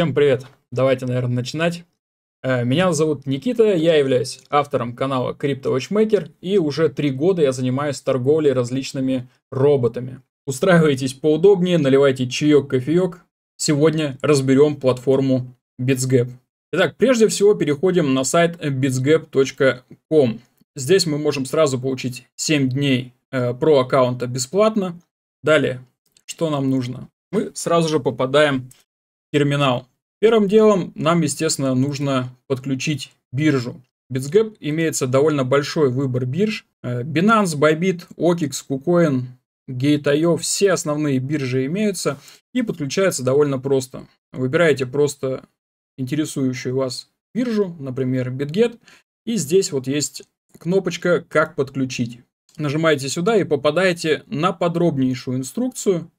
Всем привет! Давайте, наверное, начинать. Э, меня зовут Никита, я являюсь автором канала Crypto Watchmaker и уже три года я занимаюсь торговлей различными роботами. Устраивайтесь поудобнее, наливайте чаек, кофеек. Сегодня разберем платформу BitsGap. Итак, прежде всего переходим на сайт bitsgap.com. Здесь мы можем сразу получить 7 дней э, про аккаунта бесплатно. Далее, что нам нужно? Мы сразу же попадаем в терминал. Первым делом нам, естественно, нужно подключить биржу. BitsGap имеется довольно большой выбор бирж. Э, Binance, Bybit, OKX, KuCoin, Gate.io, все основные биржи имеются и подключается довольно просто. Выбираете просто интересующую вас биржу, например, BitGet, и здесь вот есть кнопочка «Как подключить». Нажимаете сюда и попадаете на подробнейшую инструкцию,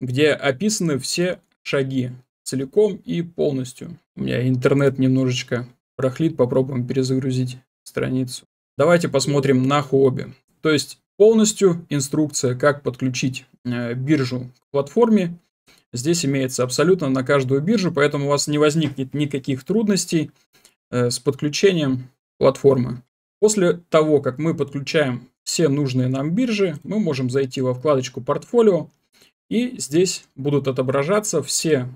где описаны все шаги, целиком и полностью. У меня интернет немножечко прохлит, попробуем перезагрузить страницу. Давайте посмотрим на хобби. То есть полностью инструкция, как подключить э, биржу к платформе. Здесь имеется абсолютно на каждую биржу, поэтому у вас не возникнет никаких трудностей э, с подключением платформы. После того, как мы подключаем все нужные нам биржи, мы можем зайти во вкладочку «Портфолио», и здесь будут отображаться все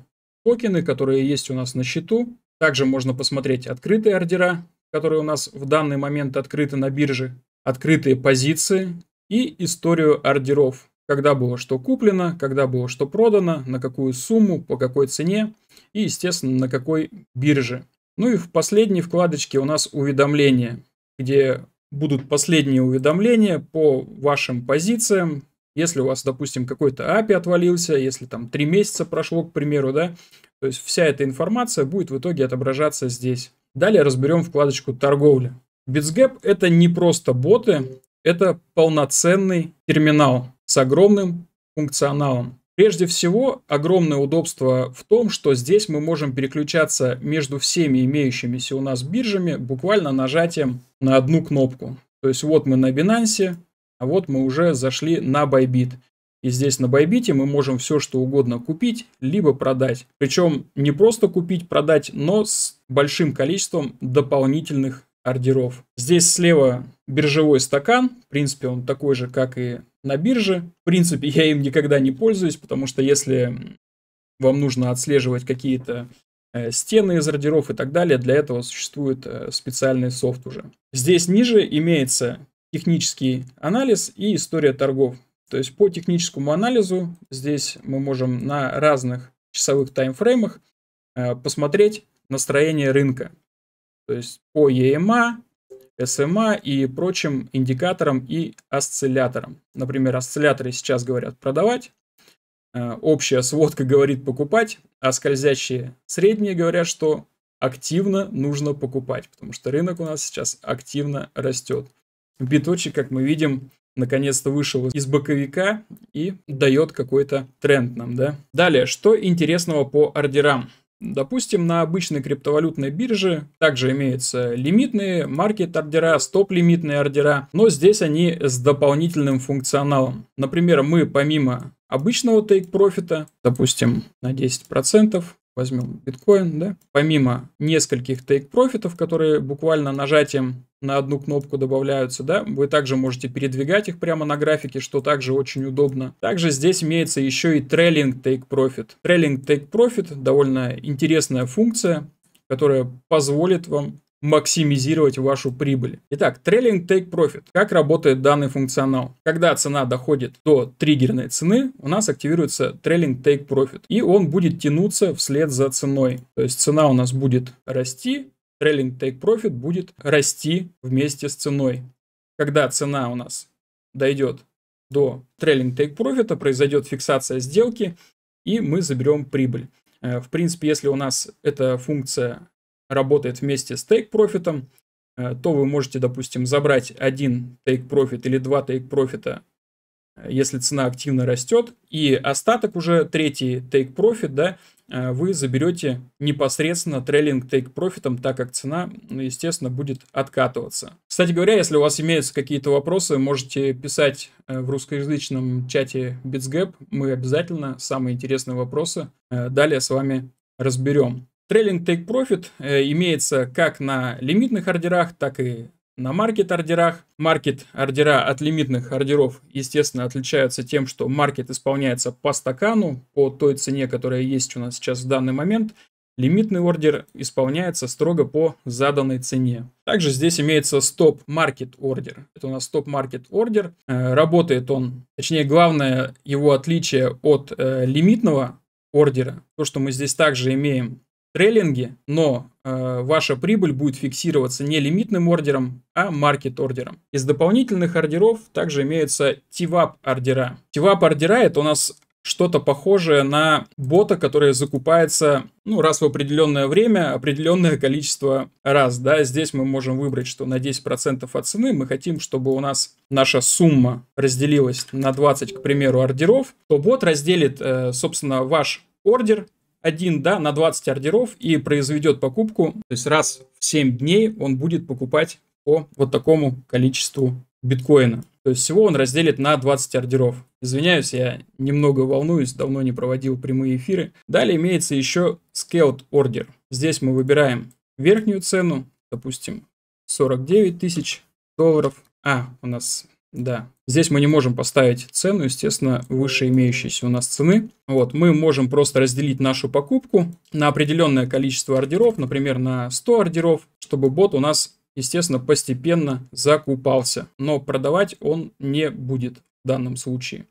токены, которые есть у нас на счету. Также можно посмотреть открытые ордера, которые у нас в данный момент открыты на бирже, открытые позиции и историю ордеров, когда было что куплено, когда было что продано, на какую сумму, по какой цене и, естественно, на какой бирже. Ну и в последней вкладочке у нас уведомления, где будут последние уведомления по вашим позициям, если у вас, допустим, какой-то API отвалился, если там 3 месяца прошло, к примеру, да, то есть вся эта информация будет в итоге отображаться здесь. Далее разберем вкладочку торговля. BitsGap это не просто боты, это полноценный терминал с огромным функционалом. Прежде всего, огромное удобство в том, что здесь мы можем переключаться между всеми имеющимися у нас биржами буквально нажатием на одну кнопку. То есть вот мы на Binance, а вот мы уже зашли на Bybit. И здесь на Байбите мы можем все, что угодно купить, либо продать. Причем не просто купить, продать, но с большим количеством дополнительных ордеров. Здесь слева биржевой стакан. В принципе, он такой же, как и на бирже. В принципе, я им никогда не пользуюсь, потому что если вам нужно отслеживать какие-то э, стены из ордеров и так далее, для этого существует э, специальный софт уже. Здесь ниже имеется технический анализ и история торгов. То есть по техническому анализу здесь мы можем на разных часовых таймфреймах э, посмотреть настроение рынка. То есть по EMA, SMA и прочим индикаторам и осцилляторам. Например, осцилляторы сейчас говорят продавать, э, общая сводка говорит покупать, а скользящие средние говорят, что активно нужно покупать, потому что рынок у нас сейчас активно растет. Биточек, как мы видим, наконец-то вышел из боковика и дает какой-то тренд нам, да. Далее, что интересного по ордерам? Допустим, на обычной криптовалютной бирже также имеются лимитные маркет-ордера, стоп-лимитные ордера, но здесь они с дополнительным функционалом. Например, мы помимо обычного тейк-профита, допустим, на 10%, возьмем биткоин, да, помимо нескольких тейк-профитов, которые буквально нажатием на одну кнопку добавляются, да, вы также можете передвигать их прямо на графике, что также очень удобно. Также здесь имеется еще и трейлинг тейк-профит. Трейлинг тейк-профит довольно интересная функция, которая позволит вам максимизировать вашу прибыль. Итак, трейлинг take profit. Как работает данный функционал? Когда цена доходит до триггерной цены, у нас активируется трейлинг take profit. И он будет тянуться вслед за ценой. То есть цена у нас будет расти, трейлинг take profit будет расти вместе с ценой. Когда цена у нас дойдет до трейлинг take profit, произойдет фиксация сделки, и мы заберем прибыль. Э, в принципе, если у нас эта функция работает вместе с Take Profit, э, то вы можете, допустим, забрать один Take Profit или два Take Profit, э, если цена активно растет, и остаток уже третий Take Profit, да, э, вы заберете непосредственно трейлинг take профитом, так как цена, ну, естественно, будет откатываться. Кстати говоря, если у вас имеются какие-то вопросы, можете писать в русскоязычном чате BitsGap. Мы обязательно самые интересные вопросы далее с вами разберем. Трейлинг Take Profit э, имеется как на лимитных ордерах, так и на маркет-ордерах. Маркет-ордера от лимитных ордеров, естественно, отличаются тем, что маркет исполняется по стакану, по той цене, которая есть у нас сейчас в данный момент. Лимитный ордер исполняется строго по заданной цене. Также здесь имеется стоп-маркет ордер. Это у нас стоп-маркет ордер. Э, работает он, точнее, главное его отличие от э, лимитного ордера, то, что мы здесь также имеем трейлинги, но э, ваша прибыль будет фиксироваться не лимитным ордером, а маркет-ордером. Из дополнительных ордеров также имеются TVAP-ордера. TVAP-ордера это у нас что-то похожее на бота, который закупается ну, раз в определенное время, определенное количество раз. Да? Здесь мы можем выбрать, что на 10% от цены мы хотим, чтобы у нас наша сумма разделилась на 20, к примеру, ордеров, то бот разделит, э, собственно, ваш ордер один, да, на 20 ордеров и произведет покупку. То есть раз в 7 дней он будет покупать по вот такому количеству биткоина. То есть всего он разделит на 20 ордеров. Извиняюсь, я немного волнуюсь, давно не проводил прямые эфиры. Далее имеется еще scaled order. Здесь мы выбираем верхнюю цену, допустим, 49 тысяч долларов. А, у нас да. Здесь мы не можем поставить цену, естественно, выше имеющейся у нас цены. Вот, мы можем просто разделить нашу покупку на определенное количество ордеров, например, на 100 ордеров, чтобы бот у нас, естественно, постепенно закупался. Но продавать он не будет в данном случае.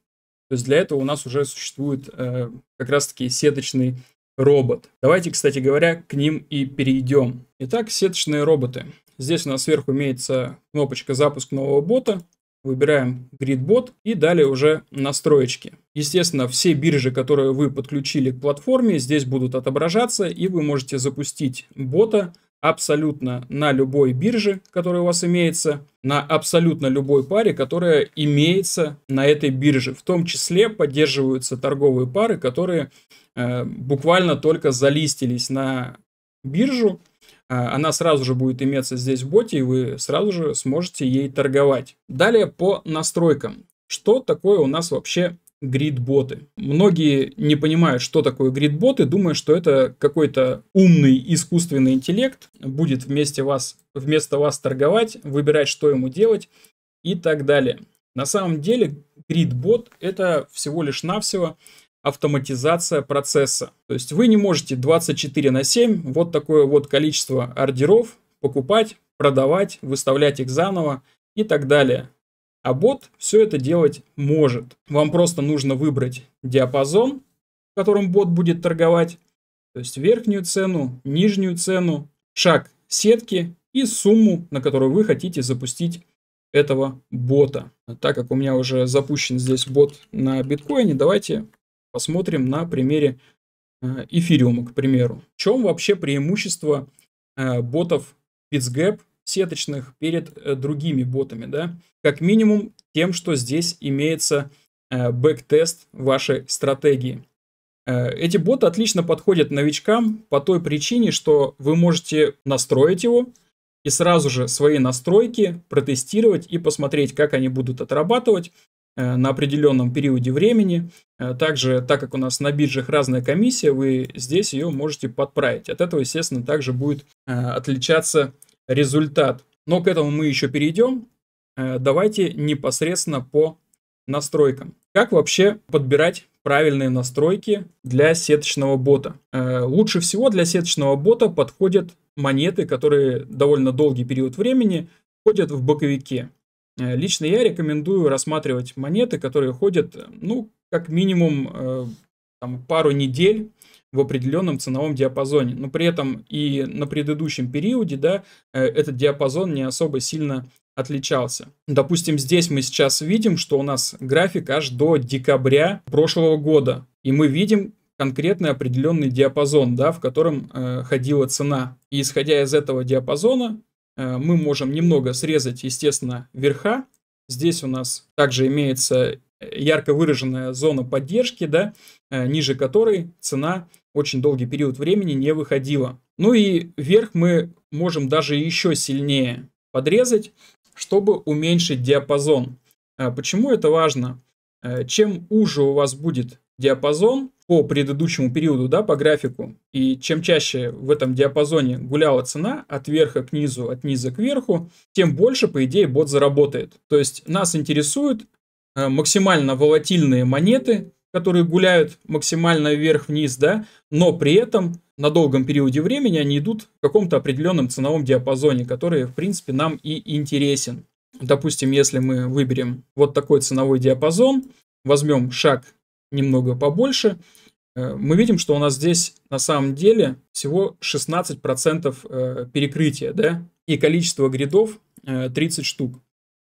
То есть для этого у нас уже существует э, как раз-таки сеточный робот. Давайте, кстати говоря, к ним и перейдем. Итак, сеточные роботы. Здесь у нас сверху имеется кнопочка «Запуск нового бота» выбираем GridBot и далее уже настроечки. Естественно, все биржи, которые вы подключили к платформе, здесь будут отображаться, и вы можете запустить бота абсолютно на любой бирже, которая у вас имеется, на абсолютно любой паре, которая имеется на этой бирже. В том числе поддерживаются торговые пары, которые э, буквально только залистились на биржу, а, она сразу же будет иметься здесь в боте, и вы сразу же сможете ей торговать. Далее по настройкам. Что такое у нас вообще грид-боты? Многие не понимают, что такое грид-боты, думая, что это какой-то умный искусственный интеллект будет вместе вас, вместо вас торговать, выбирать, что ему делать и так далее. На самом деле грид-бот это всего лишь навсего автоматизация процесса. То есть вы не можете 24 на 7 вот такое вот количество ордеров покупать, продавать, выставлять их заново и так далее. А бот все это делать может. Вам просто нужно выбрать диапазон, в котором бот будет торговать, то есть верхнюю цену, нижнюю цену, шаг сетки и сумму, на которую вы хотите запустить этого бота. Так как у меня уже запущен здесь бот на биткоине, давайте Посмотрим на примере э, эфириума, к примеру. В чем вообще преимущество э, ботов PitsGap сеточных перед э, другими ботами, да? Как минимум тем, что здесь имеется бэк-тест вашей стратегии. Эти боты отлично подходят новичкам по той причине, что вы можете настроить его и сразу же свои настройки протестировать и посмотреть, как они будут отрабатывать, Э, на определенном периоде времени. Э, также, так как у нас на биржах разная комиссия, вы здесь ее можете подправить. От этого, естественно, также будет э, отличаться результат. Но к этому мы еще перейдем. Давайте непосредственно по настройкам. Как вообще подбирать правильные настройки для сеточного бота? Лучше всего для сеточного бота подходят монеты, которые довольно долгий период времени ходят в боковике. Э, лично я рекомендую рассматривать монеты, которые ходят, э, ну, как минимум э, там, пару недель в определенном ценовом диапазоне. Но при этом и на предыдущем периоде, да, этот диапазон не особо сильно отличался. Допустим, здесь мы сейчас видим, что у нас график аж до декабря прошлого года. И мы видим конкретный определенный диапазон, да, в котором э, ходила цена. И исходя из этого диапазона, Э, мы можем немного срезать, естественно, верха. Здесь у нас также имеется э, ярко выраженная зона поддержки, да, э, ниже которой цена очень долгий период времени не выходила. Ну и вверх мы можем даже еще сильнее подрезать, чтобы уменьшить диапазон. Почему это важно? Чем уже у вас будет диапазон по предыдущему периоду, да, по графику. И чем чаще в этом диапазоне гуляла цена от верха к низу, от низа к верху, тем больше, по идее, бот заработает. То есть нас интересуют э, максимально волатильные монеты, которые гуляют максимально вверх-вниз, да, но при этом на долгом периоде времени они идут в каком-то определенном ценовом диапазоне, который, в принципе, нам и интересен. Допустим, если мы выберем вот такой ценовой диапазон, возьмем шаг немного побольше, э, мы видим, что у нас здесь на самом деле всего 16% э, перекрытия, да, и количество гридов 30 э, штук.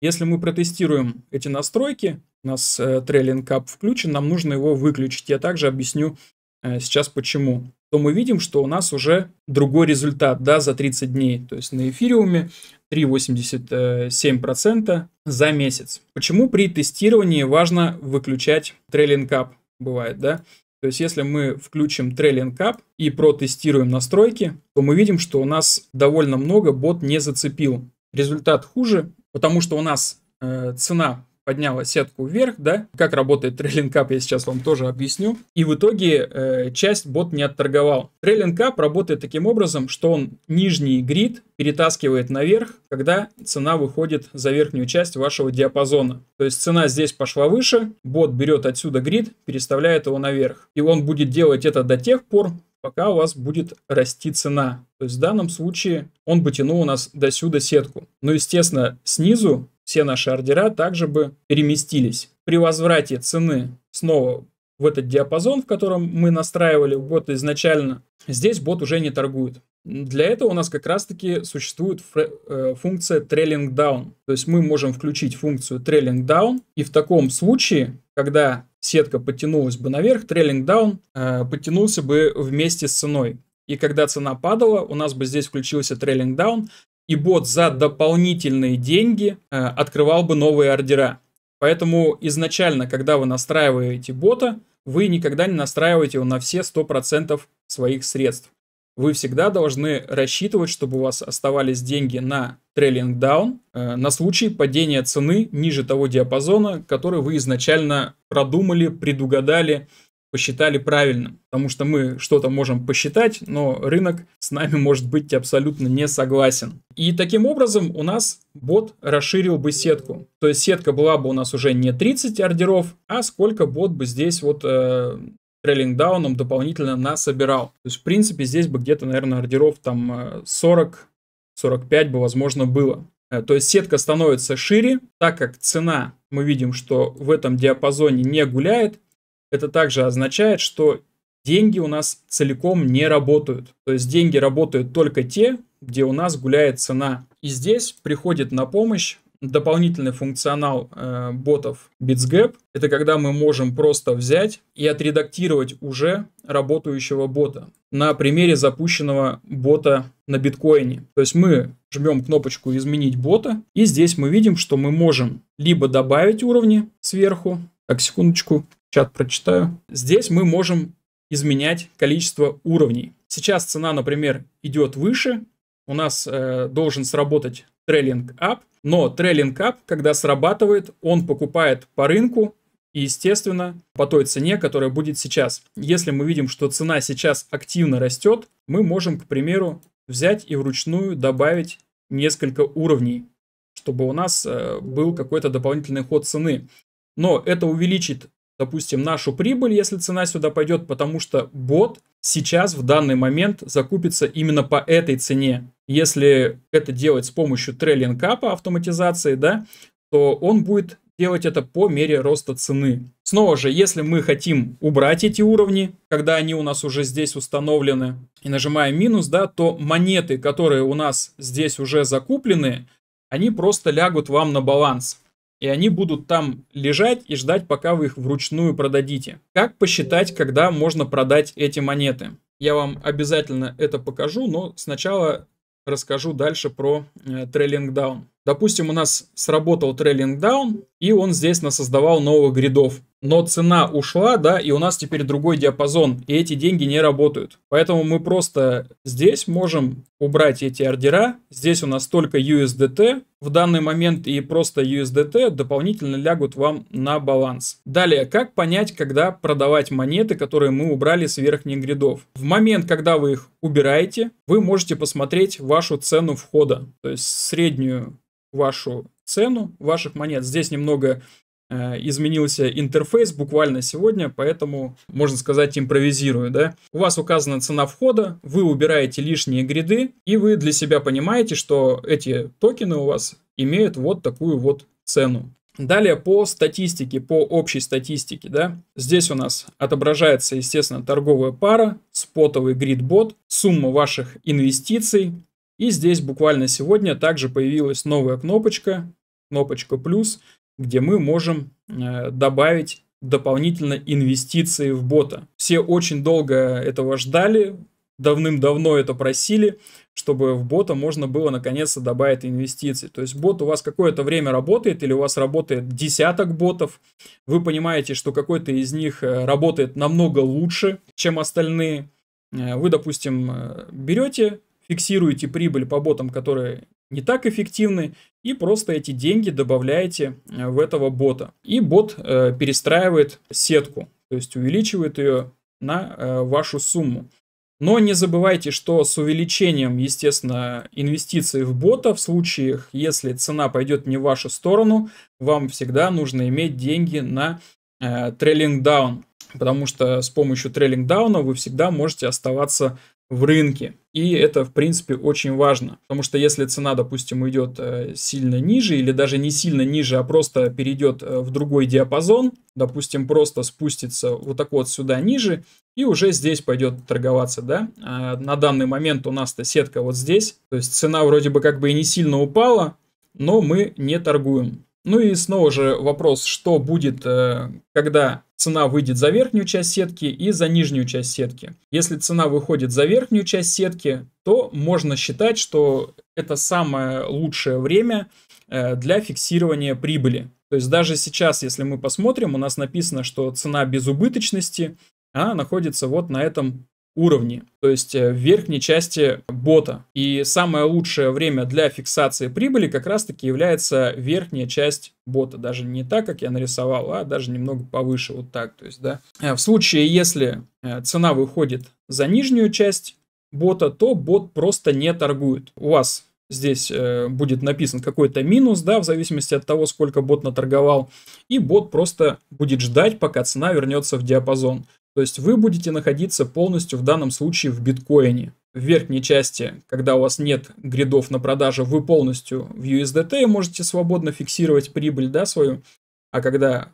Если мы протестируем эти настройки, у нас трейлинг кап включен, нам нужно его выключить. Я также объясню сейчас почему то мы видим, что у нас уже другой результат да, за 30 дней. То есть на эфириуме 3,87% за месяц. Почему при тестировании важно выключать трейлинг кап? Бывает, да? То есть если мы включим трейлинг кап и протестируем настройки, то мы видим, что у нас довольно много бот не зацепил. Результат хуже, потому что у нас э, цена подняла сетку вверх, да, как работает трейлинг кап, я сейчас вам тоже объясню. И в итоге э, часть бот не отторговал. Трейлинг кап работает таким образом, что он нижний грид перетаскивает наверх, когда цена выходит за верхнюю часть вашего диапазона. То есть цена здесь пошла выше, бот берет отсюда грид, переставляет его наверх. И он будет делать это до тех пор, пока у вас будет расти цена. То есть в данном случае он бы тянул у нас до сюда сетку. Но, естественно, снизу все наши ордера также бы переместились. При возврате цены снова в этот диапазон, в котором мы настраивали бот изначально, здесь бот уже не торгует. Для этого у нас как раз-таки существует э, функция trailing down. То есть мы можем включить функцию trailing down, и в таком случае, когда сетка подтянулась бы наверх, trailing down э, подтянулся бы вместе с ценой. И когда цена падала, у нас бы здесь включился trailing down и бот за дополнительные деньги э, открывал бы новые ордера. Поэтому изначально, когда вы настраиваете бота, вы никогда не настраиваете его на все 100% своих средств. Вы всегда должны рассчитывать, чтобы у вас оставались деньги на трейлинг даун э, на случай падения цены ниже того диапазона, который вы изначально продумали, предугадали, посчитали правильным, потому что мы что-то можем посчитать, но рынок с нами может быть абсолютно не согласен. И таким образом у нас бот расширил бы сетку. То есть сетка была бы у нас уже не 30 ордеров, а сколько бот бы здесь вот э, дауном дополнительно насобирал. То есть в принципе здесь бы где-то, наверное, ордеров там 40 э, 45 бы, возможно, было. Э, то есть сетка становится шире, так как цена, мы видим, что в этом диапазоне не гуляет, это также означает, что деньги у нас целиком не работают. То есть деньги работают только те, где у нас гуляет цена. И здесь приходит на помощь дополнительный функционал э, ботов BitsGap. Это когда мы можем просто взять и отредактировать уже работающего бота на примере запущенного бота на биткоине. То есть мы жмем кнопочку «Изменить бота», и здесь мы видим, что мы можем либо добавить уровни сверху, так, секундочку, чат прочитаю. Здесь мы можем изменять количество уровней. Сейчас цена, например, идет выше, у нас э, должен сработать трейлинг ап. но трейлинг ап, когда срабатывает, он покупает по рынку и, естественно, по той цене, которая будет сейчас. Если мы видим, что цена сейчас активно растет, мы можем, к примеру, взять и вручную добавить несколько уровней, чтобы у нас э, был какой-то дополнительный ход цены. Но это увеличит допустим, нашу прибыль, если цена сюда пойдет, потому что бот сейчас в данный момент закупится именно по этой цене. Если это делать с помощью трейлинг-апа автоматизации, да, то он будет делать это по мере роста цены. Снова же, если мы хотим убрать эти уровни, когда они у нас уже здесь установлены, и нажимаем минус, да, то монеты, которые у нас здесь уже закуплены, они просто лягут вам на баланс и они будут там лежать и ждать, пока вы их вручную продадите. Как посчитать, когда можно продать эти монеты? Я вам обязательно это покажу, но сначала расскажу дальше про э, трейлинг даун. Допустим, у нас сработал трейлинг down, и он здесь насоздавал новых гридов. Но цена ушла, да, и у нас теперь другой диапазон, и эти деньги не работают. Поэтому мы просто здесь можем убрать эти ордера. Здесь у нас только USDT в данный момент, и просто USDT дополнительно лягут вам на баланс. Далее, как понять, когда продавать монеты, которые мы убрали с верхних гридов? В момент, когда вы их убираете, вы можете посмотреть вашу цену входа, то есть среднюю вашу цену ваших монет. Здесь немного э, изменился интерфейс буквально сегодня, поэтому, можно сказать, импровизирую, да. У вас указана цена входа, вы убираете лишние гриды, и вы для себя понимаете, что эти токены у вас имеют вот такую вот цену. Далее по статистике, по общей статистике, да, здесь у нас отображается, естественно, торговая пара, спотовый грид-бот, сумма ваших инвестиций, и здесь буквально сегодня также появилась новая кнопочка, кнопочка плюс, где мы можем э, добавить дополнительно инвестиции в бота. Все очень долго этого ждали, давным-давно это просили, чтобы в бота можно было наконец-то добавить инвестиции. То есть бот у вас какое-то время работает или у вас работает десяток ботов, вы понимаете, что какой-то из них э, работает намного лучше, чем остальные. Э, вы, допустим, берете фиксируете прибыль по ботам, которые не так эффективны, и просто эти деньги добавляете э, в этого бота. И бот э, перестраивает сетку, то есть увеличивает ее на э, вашу сумму. Но не забывайте, что с увеличением, естественно, инвестиций в бота, в случаях, если цена пойдет не в вашу сторону, вам всегда нужно иметь деньги на э, трейлинг даун, потому что с помощью трейлинг дауна вы всегда можете оставаться в рынке. И это, в принципе, очень важно. Потому что если цена, допустим, уйдет э, сильно ниже или даже не сильно ниже, а просто перейдет э, в другой диапазон, допустим, просто спустится вот так вот сюда ниже и уже здесь пойдет торговаться, да. А на данный момент у нас-то сетка вот здесь. То есть цена вроде бы как бы и не сильно упала, но мы не торгуем. Ну и снова же вопрос, что будет, э, когда цена выйдет за верхнюю часть сетки и за нижнюю часть сетки. Если цена выходит за верхнюю часть сетки, то можно считать, что это самое лучшее время э, для фиксирования прибыли. То есть даже сейчас, если мы посмотрим, у нас написано, что цена безубыточности она находится вот на этом уровни, то есть э, в верхней части бота. И самое лучшее время для фиксации прибыли как раз-таки является верхняя часть бота. Даже не так, как я нарисовал, а даже немного повыше, вот так. То есть, да. Э, в случае, если э, цена выходит за нижнюю часть бота, то бот просто не торгует. У вас здесь э, будет написан какой-то минус, да, в зависимости от того, сколько бот наторговал, и бот просто будет ждать, пока цена вернется в диапазон. То есть вы будете находиться полностью в данном случае в биткоине. В верхней части, когда у вас нет гридов на продажу, вы полностью в USDT можете свободно фиксировать прибыль да, свою. А когда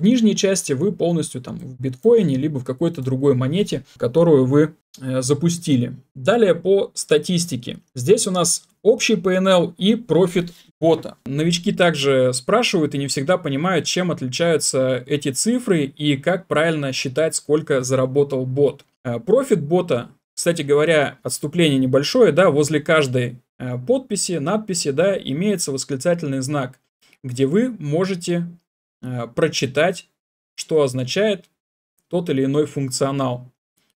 в нижней части вы полностью там в биткоине, либо в какой-то другой монете, которую вы э, запустили. Далее по статистике. Здесь у нас общий PNL и профит бота. Новички также спрашивают и не всегда понимают, чем отличаются эти цифры и как правильно считать, сколько заработал бот. Э, профит бота, кстати говоря, отступление небольшое, да, возле каждой э, подписи, надписи, да, имеется восклицательный знак, где вы можете Э, прочитать, что означает тот или иной функционал.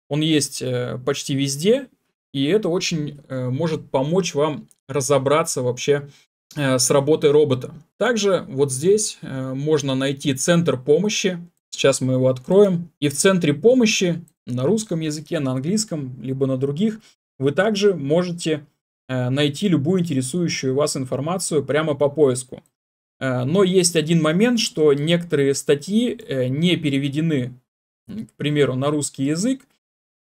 Он есть э, почти везде, и это очень э, может помочь вам разобраться вообще с работой робота. Также вот здесь можно найти центр помощи. Сейчас мы его откроем. И в центре помощи на русском языке, на английском, либо на других, вы также можете найти любую интересующую вас информацию прямо по поиску. Э, но есть один момент, что некоторые статьи э, не переведены, к примеру, на русский язык,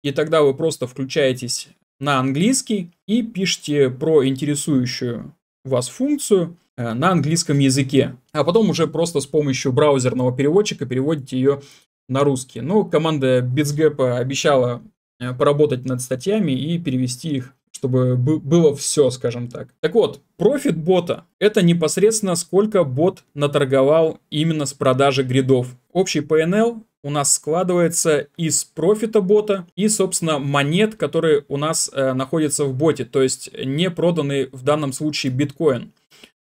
и тогда вы просто включаетесь на английский и пишете про интересующую вас функцию э, на английском языке, а потом уже просто с помощью браузерного переводчика переводите ее на русский. Но команда BitsGap обещала поработать над статьями и перевести их чтобы было все, скажем так. Так вот, профит бота – это непосредственно сколько бот наторговал именно с продажи гридов. Общий PNL у нас складывается из профита бота и, собственно, монет, которые у нас э, находятся в боте, то есть не проданный в данном случае биткоин.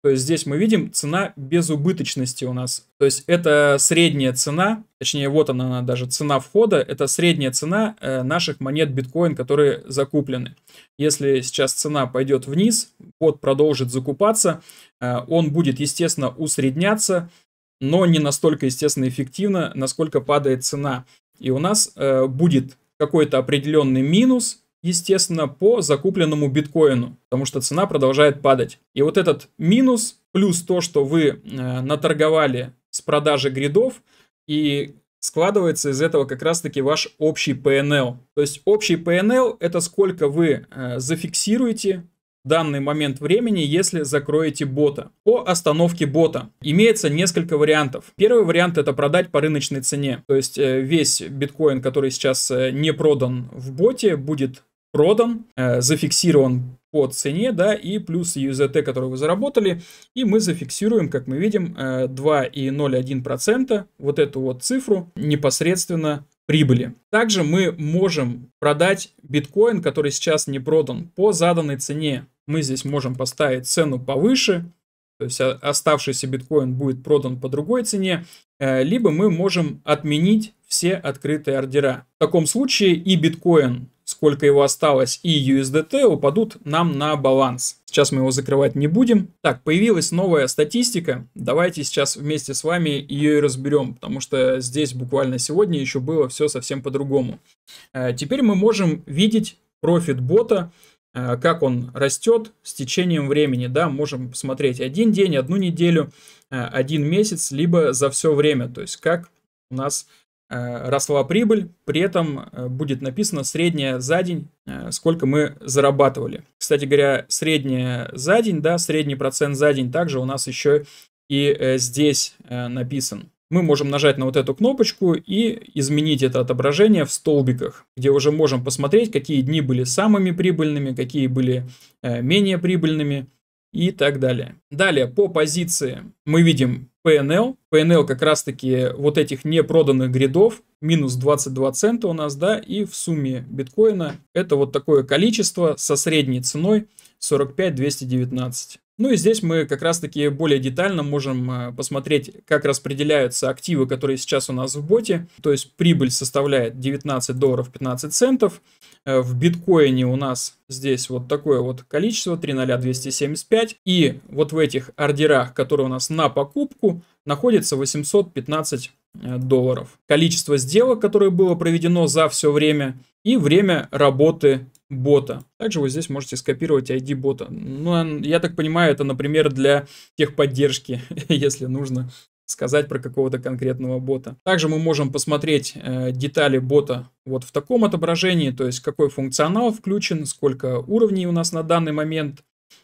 То есть здесь мы видим цена без убыточности у нас. То есть это средняя цена, точнее вот она, она даже цена входа, это средняя цена э, наших монет биткоин, которые закуплены. Если сейчас цена пойдет вниз, бот продолжит закупаться, э, он будет, естественно, усредняться, но не настолько, естественно, эффективно, насколько падает цена. И у нас э, будет какой-то определенный минус, естественно, по закупленному биткоину, потому что цена продолжает падать. И вот этот минус, плюс то, что вы э, наторговали с продажи гридов, и складывается из этого как раз-таки ваш общий PNL. То есть общий PNL это сколько вы э, зафиксируете данный момент времени, если закроете бота. По остановке бота имеется несколько вариантов. Первый вариант это продать по рыночной цене. То есть э, весь биткоин, который сейчас э, не продан в боте, будет продан, э, зафиксирован по цене, да, и плюс UZT, который вы заработали, и мы зафиксируем, как мы видим, 2,01%, э, вот эту вот цифру непосредственно прибыли. Также мы можем продать биткоин, который сейчас не продан, по заданной цене. Мы здесь можем поставить цену повыше, то есть оставшийся биткоин будет продан по другой цене, э, либо мы можем отменить все открытые ордера. В таком случае и биткоин сколько его осталось, и USDT упадут нам на баланс. Сейчас мы его закрывать не будем. Так, появилась новая статистика. Давайте сейчас вместе с вами ее и разберем, потому что здесь буквально сегодня еще было все совсем по-другому. Э, теперь мы можем видеть профит бота, э, как он растет с течением времени, да, можем посмотреть один день, одну неделю, э, один месяц, либо за все время, то есть как у нас Э, росла прибыль, при этом э, будет написано средняя за день, э, сколько мы зарабатывали. Кстати говоря, средняя за день, да, средний процент за день также у нас еще и здесь написан. Мы можем нажать на вот эту кнопочку и изменить это отображение в столбиках, где уже можем посмотреть, какие дни были самыми прибыльными, какие были менее прибыльными и так далее. Далее, по позиции мы видим PNL. PNL как раз-таки вот этих непроданных гридов, минус 22 цента у нас, да, и в сумме биткоина это вот такое количество со средней ценой 45 219. Ну и здесь мы как раз-таки более детально можем а, посмотреть, как распределяются активы, которые сейчас у нас в боте. То есть прибыль составляет 19 долларов 15 центов, Э, в биткоине у нас здесь вот такое вот количество, 30275. И вот в этих ордерах, которые у нас на покупку, находится 815 э, долларов. Количество сделок, которое было проведено за все время, и время работы бота. Также вы здесь можете скопировать ID бота. Ну, я так понимаю, это, например, для техподдержки, если нужно сказать про какого-то конкретного бота. Также мы можем посмотреть э, детали бота вот в таком отображении, то есть какой функционал включен, сколько уровней у нас на данный момент,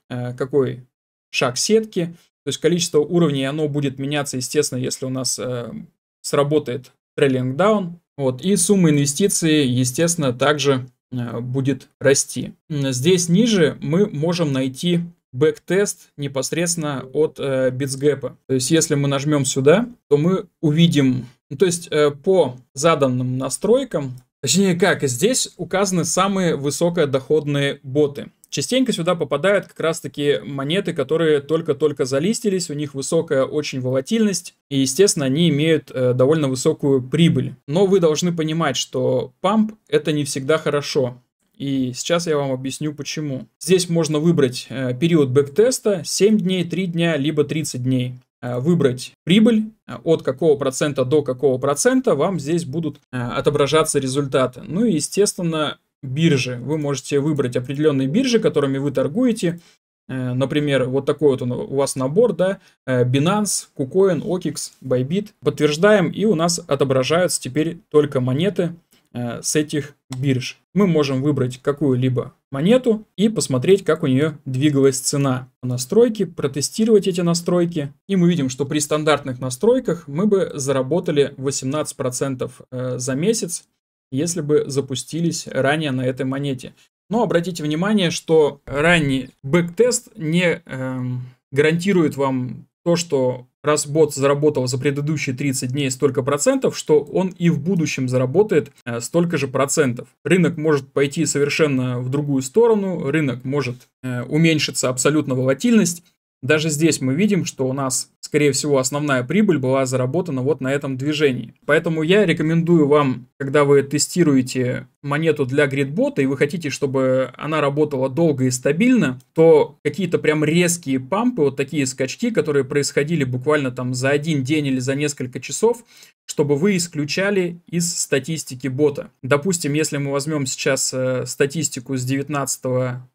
э, какой шаг сетки. То есть количество уровней, оно будет меняться, естественно, если у нас э, сработает трейлинг даун. Вот, и сумма инвестиций, естественно, также э, будет расти. Здесь ниже мы можем найти Бэк тест непосредственно от э, битсгэпа. То есть, если мы нажмем сюда, то мы увидим, ну, то есть э, по заданным настройкам, точнее как, здесь указаны самые высокодоходные боты. Частенько сюда попадают как раз-таки монеты, которые только-только залистились, у них высокая очень волатильность, и, естественно, они имеют э, довольно высокую прибыль. Но вы должны понимать, что памп это не всегда хорошо. И сейчас я вам объясню почему. Здесь можно выбрать э, период бэктеста 7 дней, 3 дня, либо 30 дней э, выбрать прибыль, э, от какого процента до какого процента вам здесь будут отображаться результаты. Ну и, естественно, биржи. Вы можете выбрать определенные биржи, которыми вы торгуете. Например, вот такой вот у вас набор, да, Binance, KuCoin, OKX, Bybit. Подтверждаем, и у нас отображаются теперь только монеты, Э, с этих бирж. Мы можем выбрать какую-либо монету и посмотреть, как у нее двигалась цена. Настройки, протестировать эти настройки. И мы видим, что при стандартных настройках мы бы заработали 18% э, за месяц, если бы запустились ранее на этой монете. Но обратите внимание, что ранний бэктест не эм, гарантирует вам то, что раз бот заработал за предыдущие 30 дней столько процентов, что он и в будущем заработает э, столько же процентов. Рынок может пойти совершенно в другую сторону, рынок может э, уменьшиться абсолютно волатильность. Даже здесь мы видим, что у нас скорее всего, основная прибыль была заработана вот на этом движении. Поэтому я рекомендую вам, когда вы тестируете монету для гридбота и вы хотите, чтобы она работала долго и стабильно, то какие-то прям резкие пампы, вот такие скачки, которые происходили буквально там за один день или за несколько часов, чтобы вы исключали из статистики бота. Допустим, если мы возьмем сейчас э, статистику с 19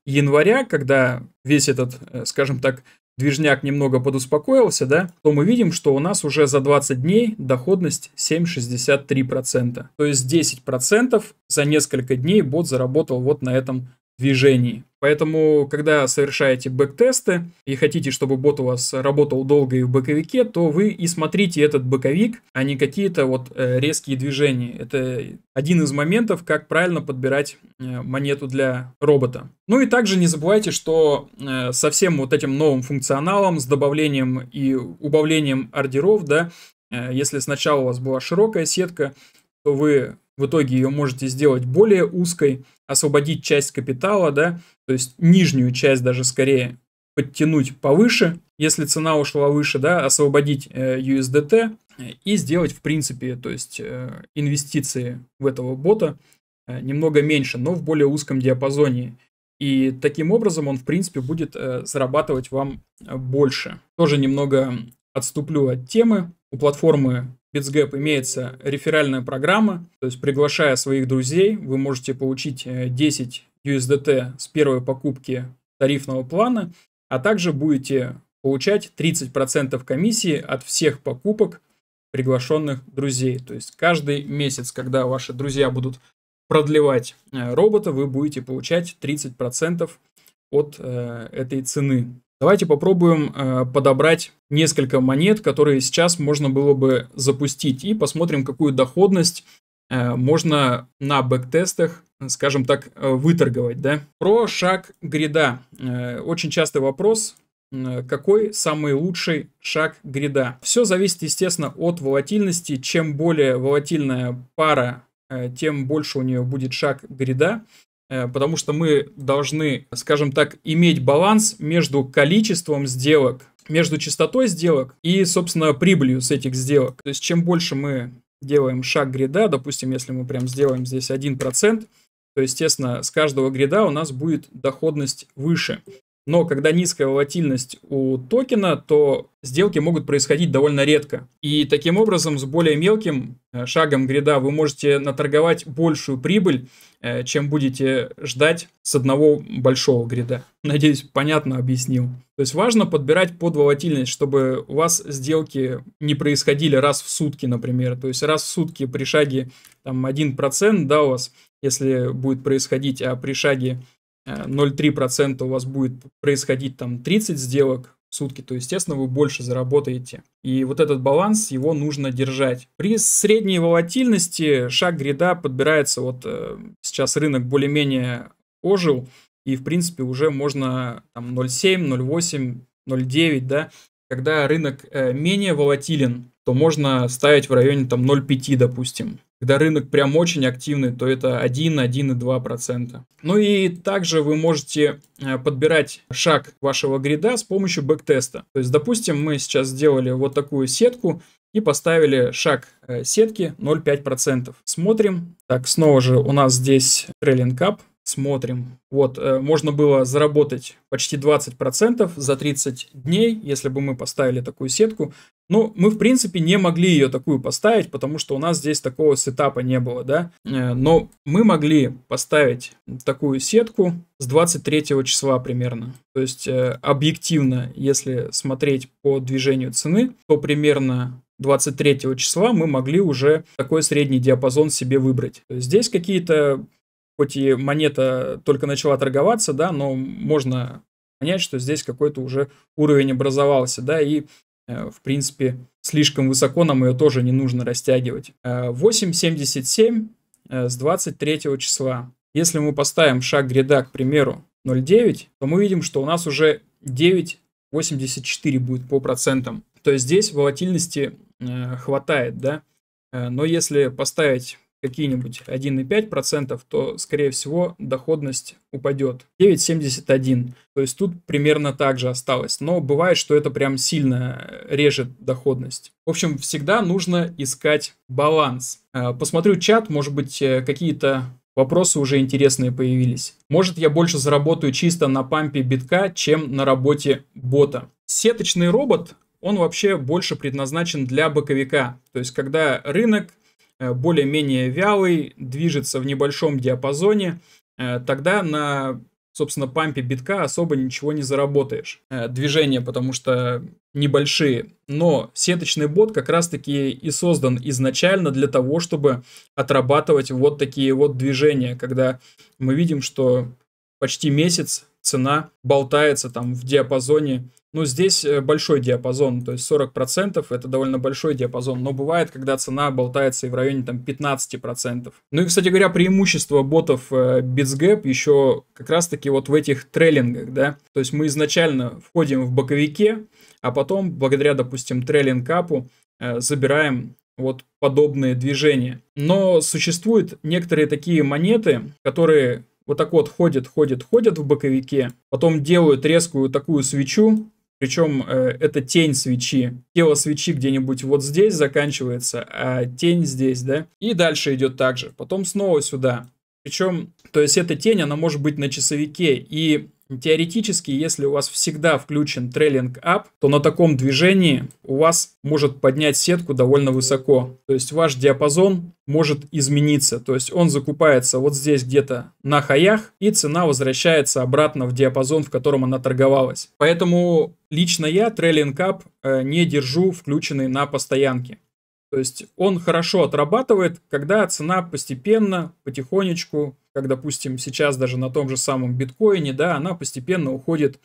января, когда весь этот, э, скажем так, движняк немного подуспокоился, да, то мы видим, что у нас уже за 20 дней доходность 7,63%. То есть 10% за несколько дней бот заработал вот на этом движений. Поэтому, когда совершаете бэктесты и хотите, чтобы бот у вас работал долго и в боковике, то вы и смотрите этот боковик, а не какие-то вот э, резкие движения. Это один из моментов, как правильно подбирать э, монету для робота. Ну и также не забывайте, что э, со всем вот этим новым функционалом, с добавлением и убавлением ордеров, да, если сначала у вас была широкая сетка, то вы в итоге ее можете сделать более узкой, освободить часть капитала, да, то есть нижнюю часть даже скорее подтянуть повыше, если цена ушла выше, да, освободить э, USDT и сделать, в принципе, то есть э, инвестиции в этого бота э, немного меньше, но в более узком диапазоне. И таким образом он, в принципе, будет зарабатывать вам больше. Тоже немного отступлю от темы. У платформы BitsGap имеется реферальная программа, то есть приглашая своих друзей, вы можете получить 10 э, USDT с первой покупки тарифного плана, а также будете получать 30% комиссии от всех покупок приглашенных друзей. То есть каждый месяц, когда ваши друзья будут продлевать э, робота, вы будете получать 30% от э, этой цены. Давайте попробуем э, подобрать несколько монет, которые сейчас можно было бы запустить, и посмотрим, какую доходность э, можно на бэктестах, скажем так, э, выторговать. Да? Про шаг грида. Э, очень частый вопрос, э, какой самый лучший шаг грида. Все зависит, естественно, от волатильности. Чем более волатильная пара, э, тем больше у нее будет шаг грида. Э, потому что мы должны, скажем так, иметь баланс между количеством сделок, между частотой сделок и, собственно, прибылью с этих сделок. То есть чем больше мы делаем шаг грида, допустим, если мы прям сделаем здесь 1%, то, естественно, с каждого грида у нас будет доходность выше. Но когда низкая волатильность у токена, то сделки могут происходить довольно редко. И таким образом, с более мелким э, шагом гряда вы можете наторговать большую прибыль, э, чем будете ждать с одного большого гряда. Надеюсь, понятно объяснил. То есть важно подбирать под волатильность, чтобы у вас сделки не происходили раз в сутки, например. То есть раз в сутки при шаге там, 1% да, у вас, если будет происходить, а при шаге 0,3% э, у вас будет происходить там 30 сделок в сутки, то, естественно, вы больше заработаете. И вот этот баланс, его нужно держать. При средней волатильности шаг грида подбирается, вот э, сейчас рынок более-менее ожил, и, в принципе, уже можно 0,7, 0,8, 0,9, да, когда рынок э, менее волатилен, то можно ставить в районе там 0,5, допустим когда рынок прям очень активный, то это 1-1,2%. Ну и также вы можете э, подбирать шаг вашего грида с помощью бэктеста. То есть, допустим, мы сейчас сделали вот такую сетку и поставили шаг э, сетки 0,5%. Смотрим. Так, снова же у нас здесь трейлинг кап. Смотрим. Вот, э, можно было заработать почти 20% за 30 дней, если бы мы поставили такую сетку. Ну, мы, в принципе, не могли ее такую поставить, потому что у нас здесь такого сетапа не было, да. Э, но мы могли поставить такую сетку с 23 числа примерно. То есть, э, объективно, если смотреть по движению цены, то примерно 23 числа мы могли уже такой средний диапазон себе выбрать. Здесь какие-то, хоть и монета только начала торговаться, да, но можно понять, что здесь какой-то уже уровень образовался, да, и Э, в принципе, слишком высоко нам ее тоже не нужно растягивать. 8.77 э, э, с 23 числа. Если мы поставим шаг гряда, к примеру, 0.9, то мы видим, что у нас уже 9.84 будет по процентам. То есть здесь волатильности хватает, да. Но если поставить какие-нибудь 1,5%, то, скорее всего, доходность упадет. 9,71. То есть тут примерно так же осталось. Но бывает, что это прям сильно э, режет доходность. В общем, всегда нужно искать баланс. Э, посмотрю чат, может быть, э, какие-то Вопросы уже интересные появились. Может, я больше заработаю чисто на пампе битка, чем на работе бота. Сеточный робот, он вообще больше предназначен для боковика. То есть, когда рынок Э, более-менее вялый, движется в небольшом диапазоне, э, тогда на, собственно, пампе битка особо ничего не заработаешь. Э, движения, потому что небольшие. Но сеточный бот как раз-таки и создан изначально для того, чтобы отрабатывать вот такие вот движения, когда мы видим, что почти месяц цена болтается там в диапазоне. Ну, здесь э, большой диапазон, то есть 40% это довольно большой диапазон, но бывает, когда цена болтается и в районе там 15%. Ну и, кстати говоря, преимущество ботов э, BitsGap еще как раз-таки вот в этих трейлингах, да, то есть мы изначально входим в боковике, а потом, благодаря, допустим, трейлинг-апу, э, забираем вот подобные движения. Но существуют некоторые такие монеты, которые вот так вот ходят, ходят, ходят в боковике, потом делают резкую такую свечу, причем э, это тень свечи. Тело свечи где-нибудь вот здесь заканчивается, а тень здесь, да? И дальше идет так же. Потом снова сюда. Причем, то есть эта тень, она может быть на часовике. И Теоретически, если у вас всегда включен трейлинг ап, то на таком движении у вас может поднять сетку довольно высоко. То есть ваш диапазон может измениться. То есть он закупается вот здесь где-то на хаях, и цена возвращается обратно в диапазон, в котором она торговалась. Поэтому лично я трейлинг ап э, не держу включенный на постоянке. То есть он хорошо отрабатывает, когда цена постепенно, потихонечку как, допустим, сейчас даже на том же самом биткоине, да, она постепенно уходит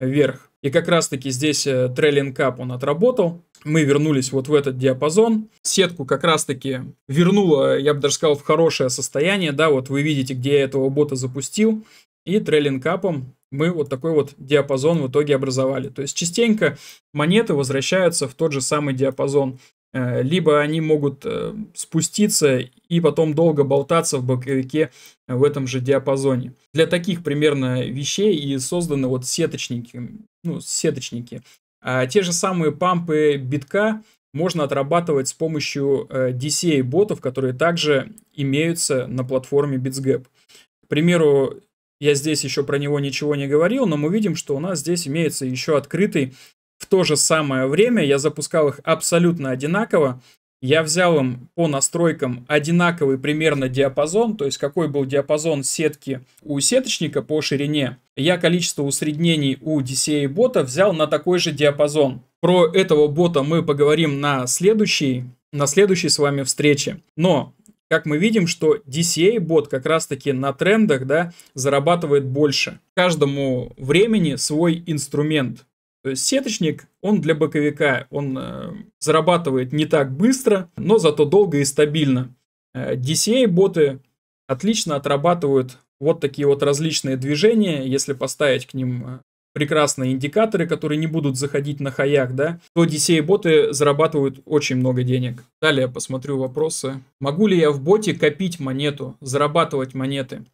вверх. И как раз-таки здесь э, трейлинг кап он отработал. Мы вернулись вот в этот диапазон. Сетку как раз-таки вернула, я бы даже сказал, в хорошее состояние. Да, вот вы видите, где я этого бота запустил. И трейлинг капом мы вот такой вот диапазон в итоге образовали. То есть частенько монеты возвращаются в тот же самый диапазон. Э, либо они могут э, спуститься и потом долго болтаться в боковике э, в этом же диапазоне. Для таких примерно вещей и созданы вот сеточники, ну, сеточники. А те же самые пампы битка можно отрабатывать с помощью DCA-ботов, которые также имеются на платформе BitsGap. К примеру, я здесь еще про него ничего не говорил, но мы видим, что у нас здесь имеется еще открытый в то же самое время, я запускал их абсолютно одинаково, я взял им по настройкам одинаковый примерно диапазон, то есть какой был диапазон сетки у сеточника по ширине. Я количество усреднений у DCA бота взял на такой же диапазон. Про этого бота мы поговорим на следующей, на следующей с вами встрече. Но как мы видим, что DCA-бот как раз-таки на трендах да, зарабатывает больше. Каждому времени свой инструмент. Э, сеточник, он для боковика, он э, зарабатывает не так быстро, но зато долго и стабильно. Э, DCA-боты отлично отрабатывают вот такие вот различные движения, если поставить к ним э, прекрасные индикаторы, которые не будут заходить на хаяк, да, то DCA-боты зарабатывают очень много денег. Далее посмотрю вопросы. Могу ли я в боте копить монету, зарабатывать монеты?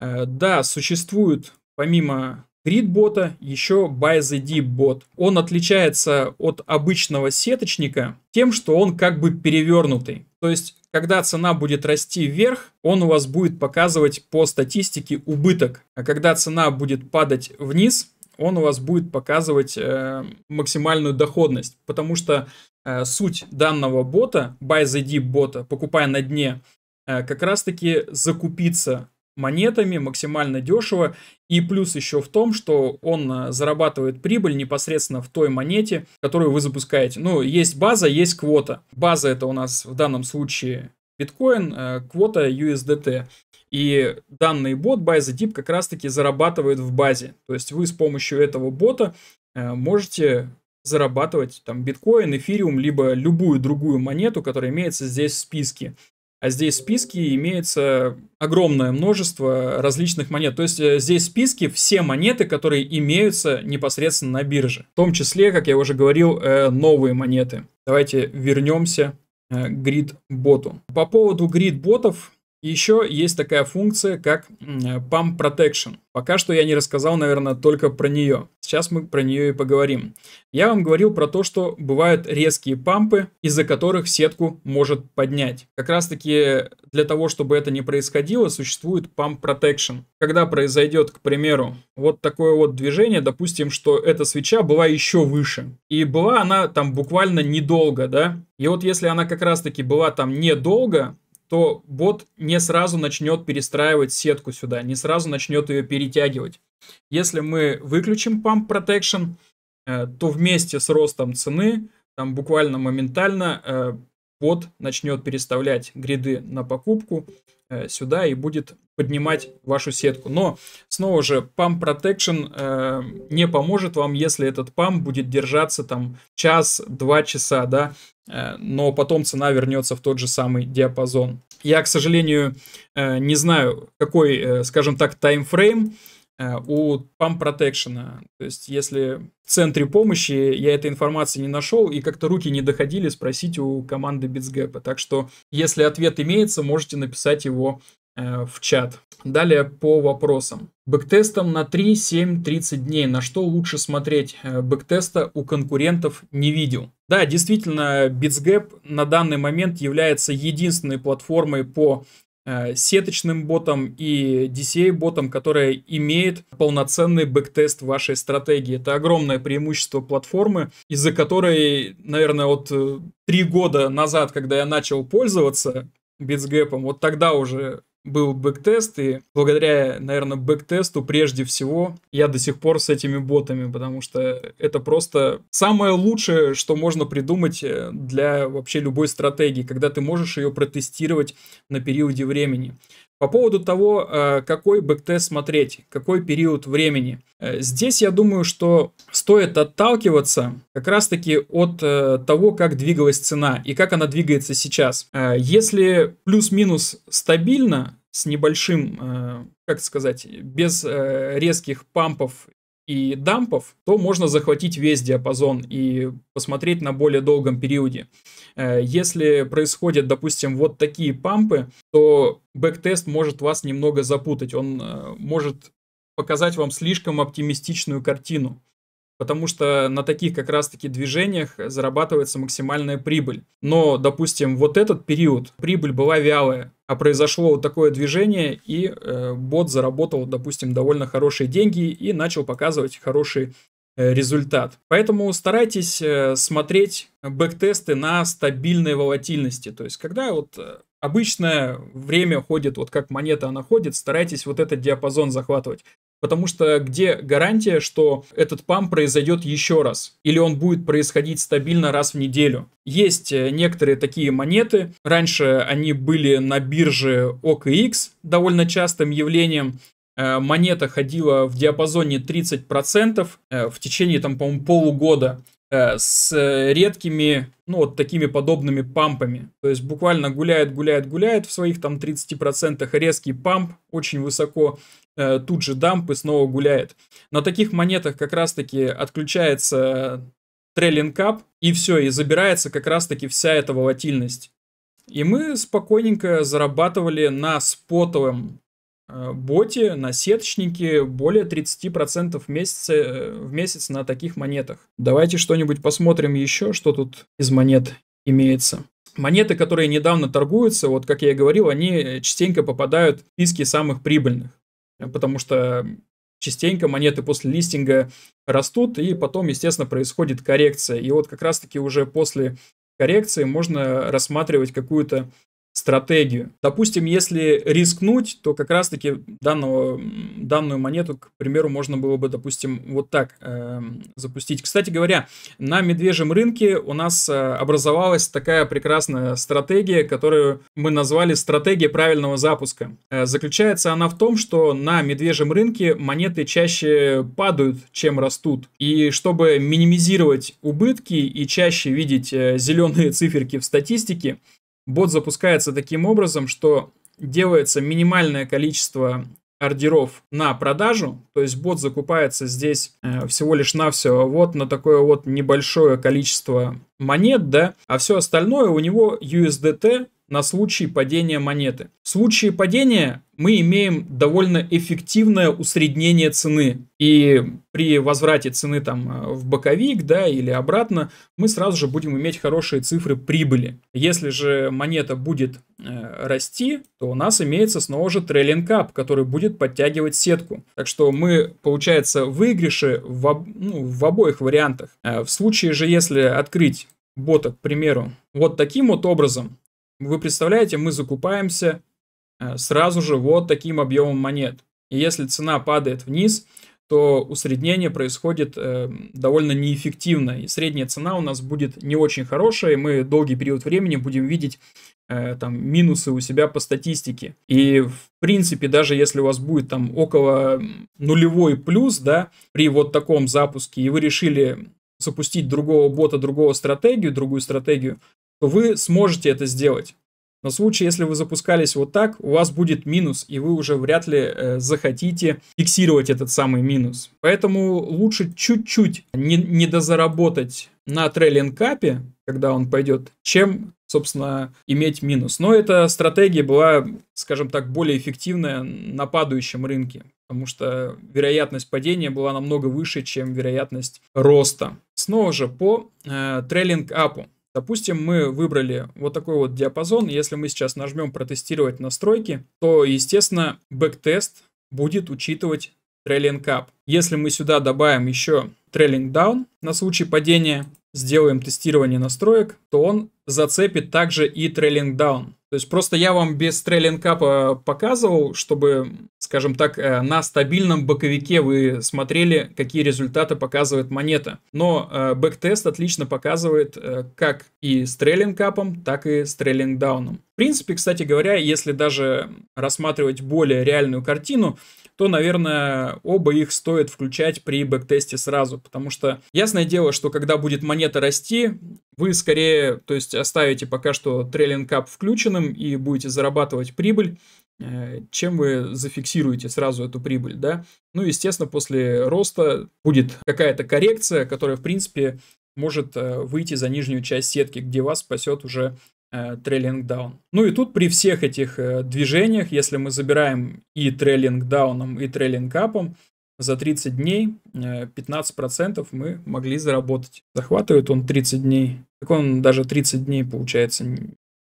Э, да, существуют помимо Крит еще By the Deep бот. Он отличается от обычного сеточника тем, что он как бы перевернутый. То есть, когда цена будет расти вверх, он у вас будет показывать по статистике убыток. А когда цена будет падать вниз, он у вас будет показывать э, максимальную доходность. Потому что э, суть данного бота, Buy the Deep бота, покупая на дне, э, как раз-таки закупиться монетами максимально дешево. И плюс еще в том, что он э, зарабатывает прибыль непосредственно в той монете, которую вы запускаете. Ну, есть база, есть квота. База это у нас в данном случае биткоин, э, квота USDT. И данный бот ByZDip как раз-таки зарабатывает в базе. То есть вы с помощью этого бота э, можете зарабатывать там биткоин, эфириум, либо любую другую монету, которая имеется здесь в списке а здесь списки имеется огромное множество различных монет. То есть э, здесь списки все монеты, которые имеются непосредственно на бирже. В том числе, как я уже говорил, э, новые монеты. Давайте вернемся э, к грид-боту. По поводу грид-ботов еще есть такая функция, как э, Pump Protection. Пока что я не рассказал, наверное, только про нее. Сейчас мы про нее и поговорим. Я вам говорил про то, что бывают резкие пампы, из-за которых сетку может поднять. Как раз таки для того, чтобы это не происходило, существует Pump Protection. Когда произойдет, к примеру, вот такое вот движение, допустим, что эта свеча была еще выше. И была она там буквально недолго, да? И вот если она как раз таки была там недолго, то бот не сразу начнет перестраивать сетку сюда, не сразу начнет ее перетягивать. Если мы выключим Pump Protection, э, то вместе с ростом цены, там буквально моментально э, бот начнет переставлять гриды на покупку э, сюда и будет поднимать вашу сетку. Но, снова же, PAM Protection э, не поможет вам, если этот PAM будет держаться там час-два часа, да, э, но потом цена вернется в тот же самый диапазон. Я, к сожалению, э, не знаю, какой, э, скажем так, таймфрейм э, у PAM Protection. То есть, если в центре помощи я этой информации не нашел, и как-то руки не доходили спросить у команды BitsGap. Так что, если ответ имеется, можете написать его Э, в чат. Далее по вопросам. Бэктестом на 3, 7, 30 дней. На что лучше смотреть? Э, бэктеста у конкурентов не видел. Да, действительно, BitsGap на данный момент является единственной платформой по э, сеточным ботам и dca ботам, которая имеет полноценный бэктест вашей стратегии. Это огромное преимущество платформы, из-за которой, наверное, вот три года назад, когда я начал пользоваться BitsGap, вот тогда уже был бэктест, и благодаря, наверное, бэктесту прежде всего я до сих пор с этими ботами, потому что это просто самое лучшее, что можно придумать э, для вообще любой стратегии, когда ты можешь ее протестировать на периоде времени. По поводу того, э, какой бэктест смотреть, какой период времени – Э, здесь я думаю, что стоит отталкиваться как раз-таки от э, того, как двигалась цена и как она двигается сейчас. Э, если плюс-минус стабильно, с небольшим, как сказать, без резких пампов и дампов, то можно захватить весь диапазон и посмотреть на более долгом периоде. Если происходят, допустим, вот такие пампы, то бэктест может вас немного запутать. Он может показать вам слишком оптимистичную картину, потому что на таких как раз-таки движениях зарабатывается максимальная прибыль. Но, допустим, вот этот период прибыль была вялая, а произошло вот такое движение, и э, бот заработал, допустим, довольно хорошие деньги и начал показывать хорошие э, результат. Поэтому старайтесь э, смотреть бэктесты на стабильной волатильности. То есть, когда вот э, обычное время ходит, вот как монета она ходит, старайтесь вот этот диапазон захватывать. Потому что где гарантия, что этот пам произойдет еще раз? Или он будет происходить стабильно раз в неделю? Есть э, некоторые такие монеты. Раньше они были на бирже OKX довольно частым явлением. Э, монета ходила в диапазоне 30% э, в течение, там, по-моему, полугода. Э, с редкими, ну, вот такими подобными пампами. То есть буквально гуляет, гуляет, гуляет в своих там 30%, резкий памп, очень высоко, э, тут же дамп и снова гуляет. На таких монетах как раз-таки отключается трейлинг кап, и все, и забирается как раз-таки вся эта волатильность. И мы спокойненько зарабатывали на спотовом Э, боте, на сеточнике более 30% в месяц, э, в месяц на таких монетах. Давайте что-нибудь посмотрим еще, что тут из монет имеется. Монеты, которые недавно торгуются, вот как я и говорил, они частенько попадают в списки самых прибыльных, э, потому что частенько монеты после листинга растут, и потом, естественно, происходит коррекция. И вот как раз-таки уже после коррекции можно рассматривать какую-то стратегию. Допустим, если рискнуть, то как раз-таки данного, данную монету, к примеру, можно было бы, допустим, вот так э, запустить. Кстати говоря, на медвежьем рынке у нас э, образовалась такая прекрасная стратегия, которую мы назвали стратегия правильного запуска. Э, заключается она в том, что на медвежьем рынке монеты чаще падают, чем растут. И чтобы минимизировать убытки и чаще видеть э, зеленые циферки в статистике, Бот запускается таким образом, что делается минимальное количество ордеров на продажу, то есть бот закупается здесь э, всего лишь на все вот на такое вот небольшое количество монет, да, а все остальное у него USDT на случай падения монеты. В случае падения мы имеем довольно эффективное усреднение цены. И при возврате цены там э, в боковик, да, или обратно, мы сразу же будем иметь хорошие цифры прибыли. Если же монета будет Э, расти, то у нас имеется снова же трейлинг ап, который будет подтягивать сетку. Так что мы, получается, выигрыши в, об, ну, в обоих вариантах. Э, в случае же, если открыть бота, к примеру, вот таким вот образом, вы представляете, мы закупаемся э, сразу же вот таким объемом монет. И если цена падает вниз, что усреднение происходит э, довольно неэффективно, и средняя цена у нас будет не очень хорошая, и мы долгий период времени будем видеть э, там минусы у себя по статистике. И в принципе, даже если у вас будет там около нулевой плюс, да, при вот таком запуске, и вы решили запустить другого бота, другого стратегию, другую стратегию, то вы сможете это сделать. Но в случае, если вы запускались вот так, у вас будет минус, и вы уже вряд ли э, захотите фиксировать этот самый минус. Поэтому лучше чуть-чуть не, не дозаработать на трейлинг капе, когда он пойдет, чем, собственно, иметь минус. Но эта стратегия была, скажем так, более эффективная на падающем рынке, потому что вероятность падения была намного выше, чем вероятность роста. Снова же по э, трейлинг апу. Допустим, мы выбрали вот такой вот диапазон. Если мы сейчас нажмем «Протестировать настройки», то, естественно, бэктест будет учитывать трейлинг up. Если мы сюда добавим еще трейлинг down на случай падения, сделаем тестирование настроек, то он зацепит также и трейлинг down. То есть просто я вам без трейлинг-капа показывал, чтобы, скажем так, э, на стабильном боковике вы смотрели, какие результаты показывает монета. Но э, бэктест отлично показывает э, как и с трейлинг-капом, так и с трейлинг-дауном. В принципе, кстати говоря, если даже рассматривать более реальную картину, то, наверное, оба их стоит включать при бэктесте сразу, потому что ясное дело, что когда будет монета расти, вы скорее, то есть оставите пока что трейлинг кап включенным и будете зарабатывать прибыль, э, чем вы зафиксируете сразу эту прибыль, да? Ну, естественно, после роста будет какая-то коррекция, которая, в принципе, может э, выйти за нижнюю часть сетки, где вас спасет уже Э, трейлинг даун. Ну и тут при всех этих э, движениях, если мы забираем и трейлинг дауном, и трейлинг апом, за 30 дней 15% э, мы могли заработать. Захватывает он 30 дней. Так он даже 30 дней, получается,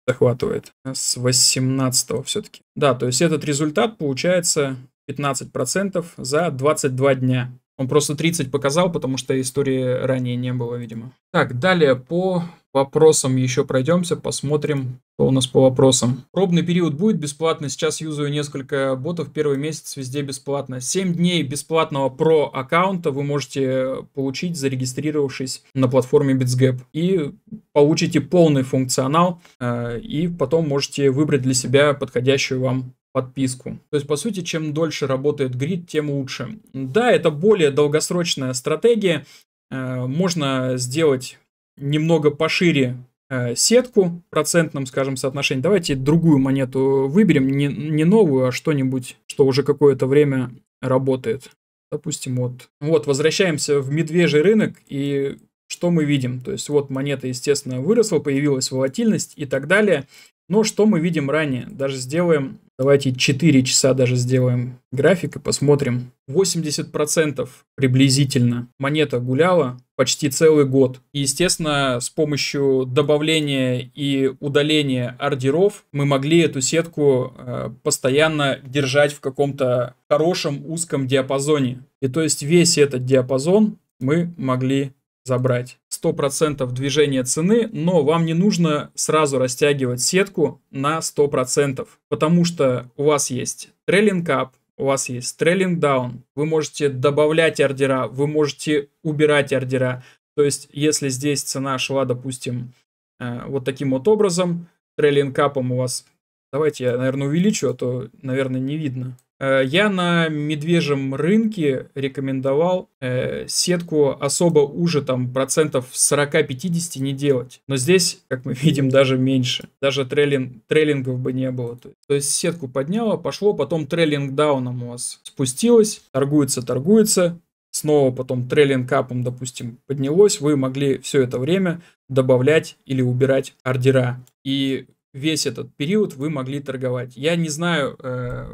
захватывает. С 18 все-таки. Да, то есть этот результат получается 15% за 22 дня. Он просто 30 показал, потому что истории ранее не было, видимо. Так, далее по вопросам еще пройдемся, посмотрим, что у нас по вопросам. Пробный период будет бесплатно. Сейчас юзаю несколько ботов. Первый месяц везде бесплатно. 7 дней бесплатного про аккаунта вы можете получить, зарегистрировавшись на платформе BitsGap. И получите полный функционал. Э, и потом можете выбрать для себя подходящую вам подписку. То есть, по сути, чем дольше работает грид, тем лучше. Да, это более долгосрочная стратегия. Э, можно сделать немного пошире э, сетку в процентном, скажем, соотношении. Давайте другую монету выберем, не, не новую, а что-нибудь, что уже какое-то время работает. Допустим, вот. Вот, возвращаемся в медвежий рынок и что мы видим? То есть вот монета, естественно, выросла, появилась волатильность и так далее. Но что мы видим ранее? Даже сделаем Давайте 4 часа даже сделаем график и посмотрим. 80% приблизительно монета гуляла почти целый год. И, естественно, с помощью добавления и удаления ордеров мы могли эту сетку э, постоянно держать в каком-то хорошем узком диапазоне. И то есть весь этот диапазон мы могли забрать 100% движения цены, но вам не нужно сразу растягивать сетку на 100%, потому что у вас есть трейлинг up, у вас есть трейлинг down, вы можете добавлять ордера, вы можете убирать ордера. То есть, если здесь цена шла, допустим, э, вот таким вот образом, трейлинг капом у вас... Давайте я, наверное, увеличу, а то, наверное, не видно. Э, я на медвежьем рынке рекомендовал э, сетку особо уже там процентов 40-50 не делать. Но здесь, как мы видим, даже меньше. Даже трейлинг, трейлингов бы не было. То есть, то есть сетку подняло, пошло, потом трейлинг дауном у вас спустилось, торгуется, торгуется. Снова потом трейлинг апом, допустим, поднялось. Вы могли все это время добавлять или убирать ордера. И весь этот период вы могли торговать. Я не знаю, э,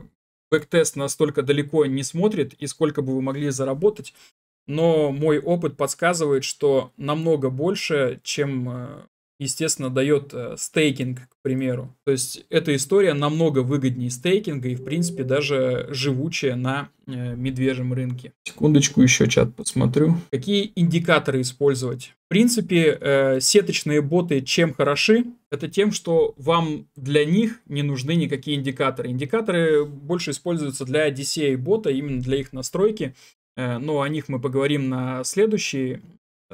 бэктест настолько далеко не смотрит и сколько бы вы могли заработать, но мой опыт подсказывает, что намного больше, чем э, естественно, дает э, стейкинг, к примеру. То есть эта история намного выгоднее стейкинга и, в принципе, даже живучая на э, медвежьем рынке. Секундочку, еще чат посмотрю. Какие индикаторы использовать? В принципе, э, сеточные боты чем хороши? Это тем, что вам для них не нужны никакие индикаторы. Индикаторы больше используются для DCA бота, именно для их настройки. Но о них мы поговорим на следующей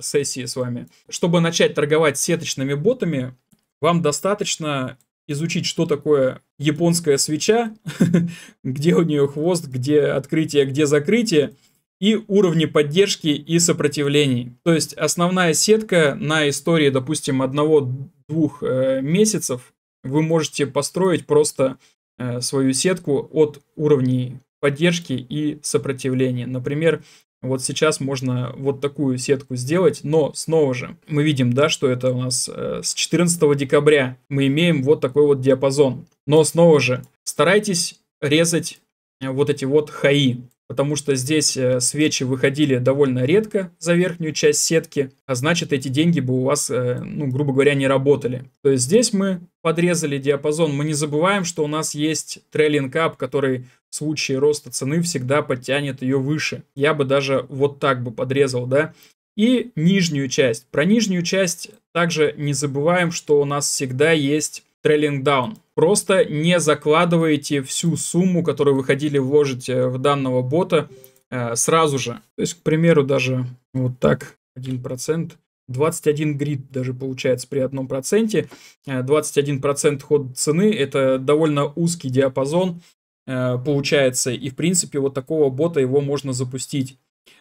сессии с вами. Чтобы начать торговать сеточными ботами, вам достаточно изучить, что такое японская свеча, где у нее хвост, где открытие, где закрытие, и уровни поддержки и сопротивлений. То есть основная сетка на истории, допустим, одного-двух э, месяцев вы можете построить просто э, свою сетку от уровней поддержки и сопротивления. Например, вот сейчас можно вот такую сетку сделать, но снова же мы видим, да, что это у нас э, с 14 декабря мы имеем вот такой вот диапазон. Но снова же старайтесь резать э, вот эти вот хаи потому что здесь э, свечи выходили довольно редко за верхнюю часть сетки, а значит эти деньги бы у вас, э, ну, грубо говоря, не работали. То есть здесь мы подрезали диапазон. Мы не забываем, что у нас есть трейлинг ап, который в случае роста цены всегда подтянет ее выше. Я бы даже вот так бы подрезал, да. И нижнюю часть. Про нижнюю часть также не забываем, что у нас всегда есть трейлинг даун. Просто не закладываете всю сумму, которую вы хотели вложить э, в данного бота э, сразу же. То есть, к примеру, даже вот так 1%. 21 грид даже получается при одном проценте. 21% э, ход цены – это довольно узкий диапазон получается. И, в принципе, вот такого бота его можно запустить.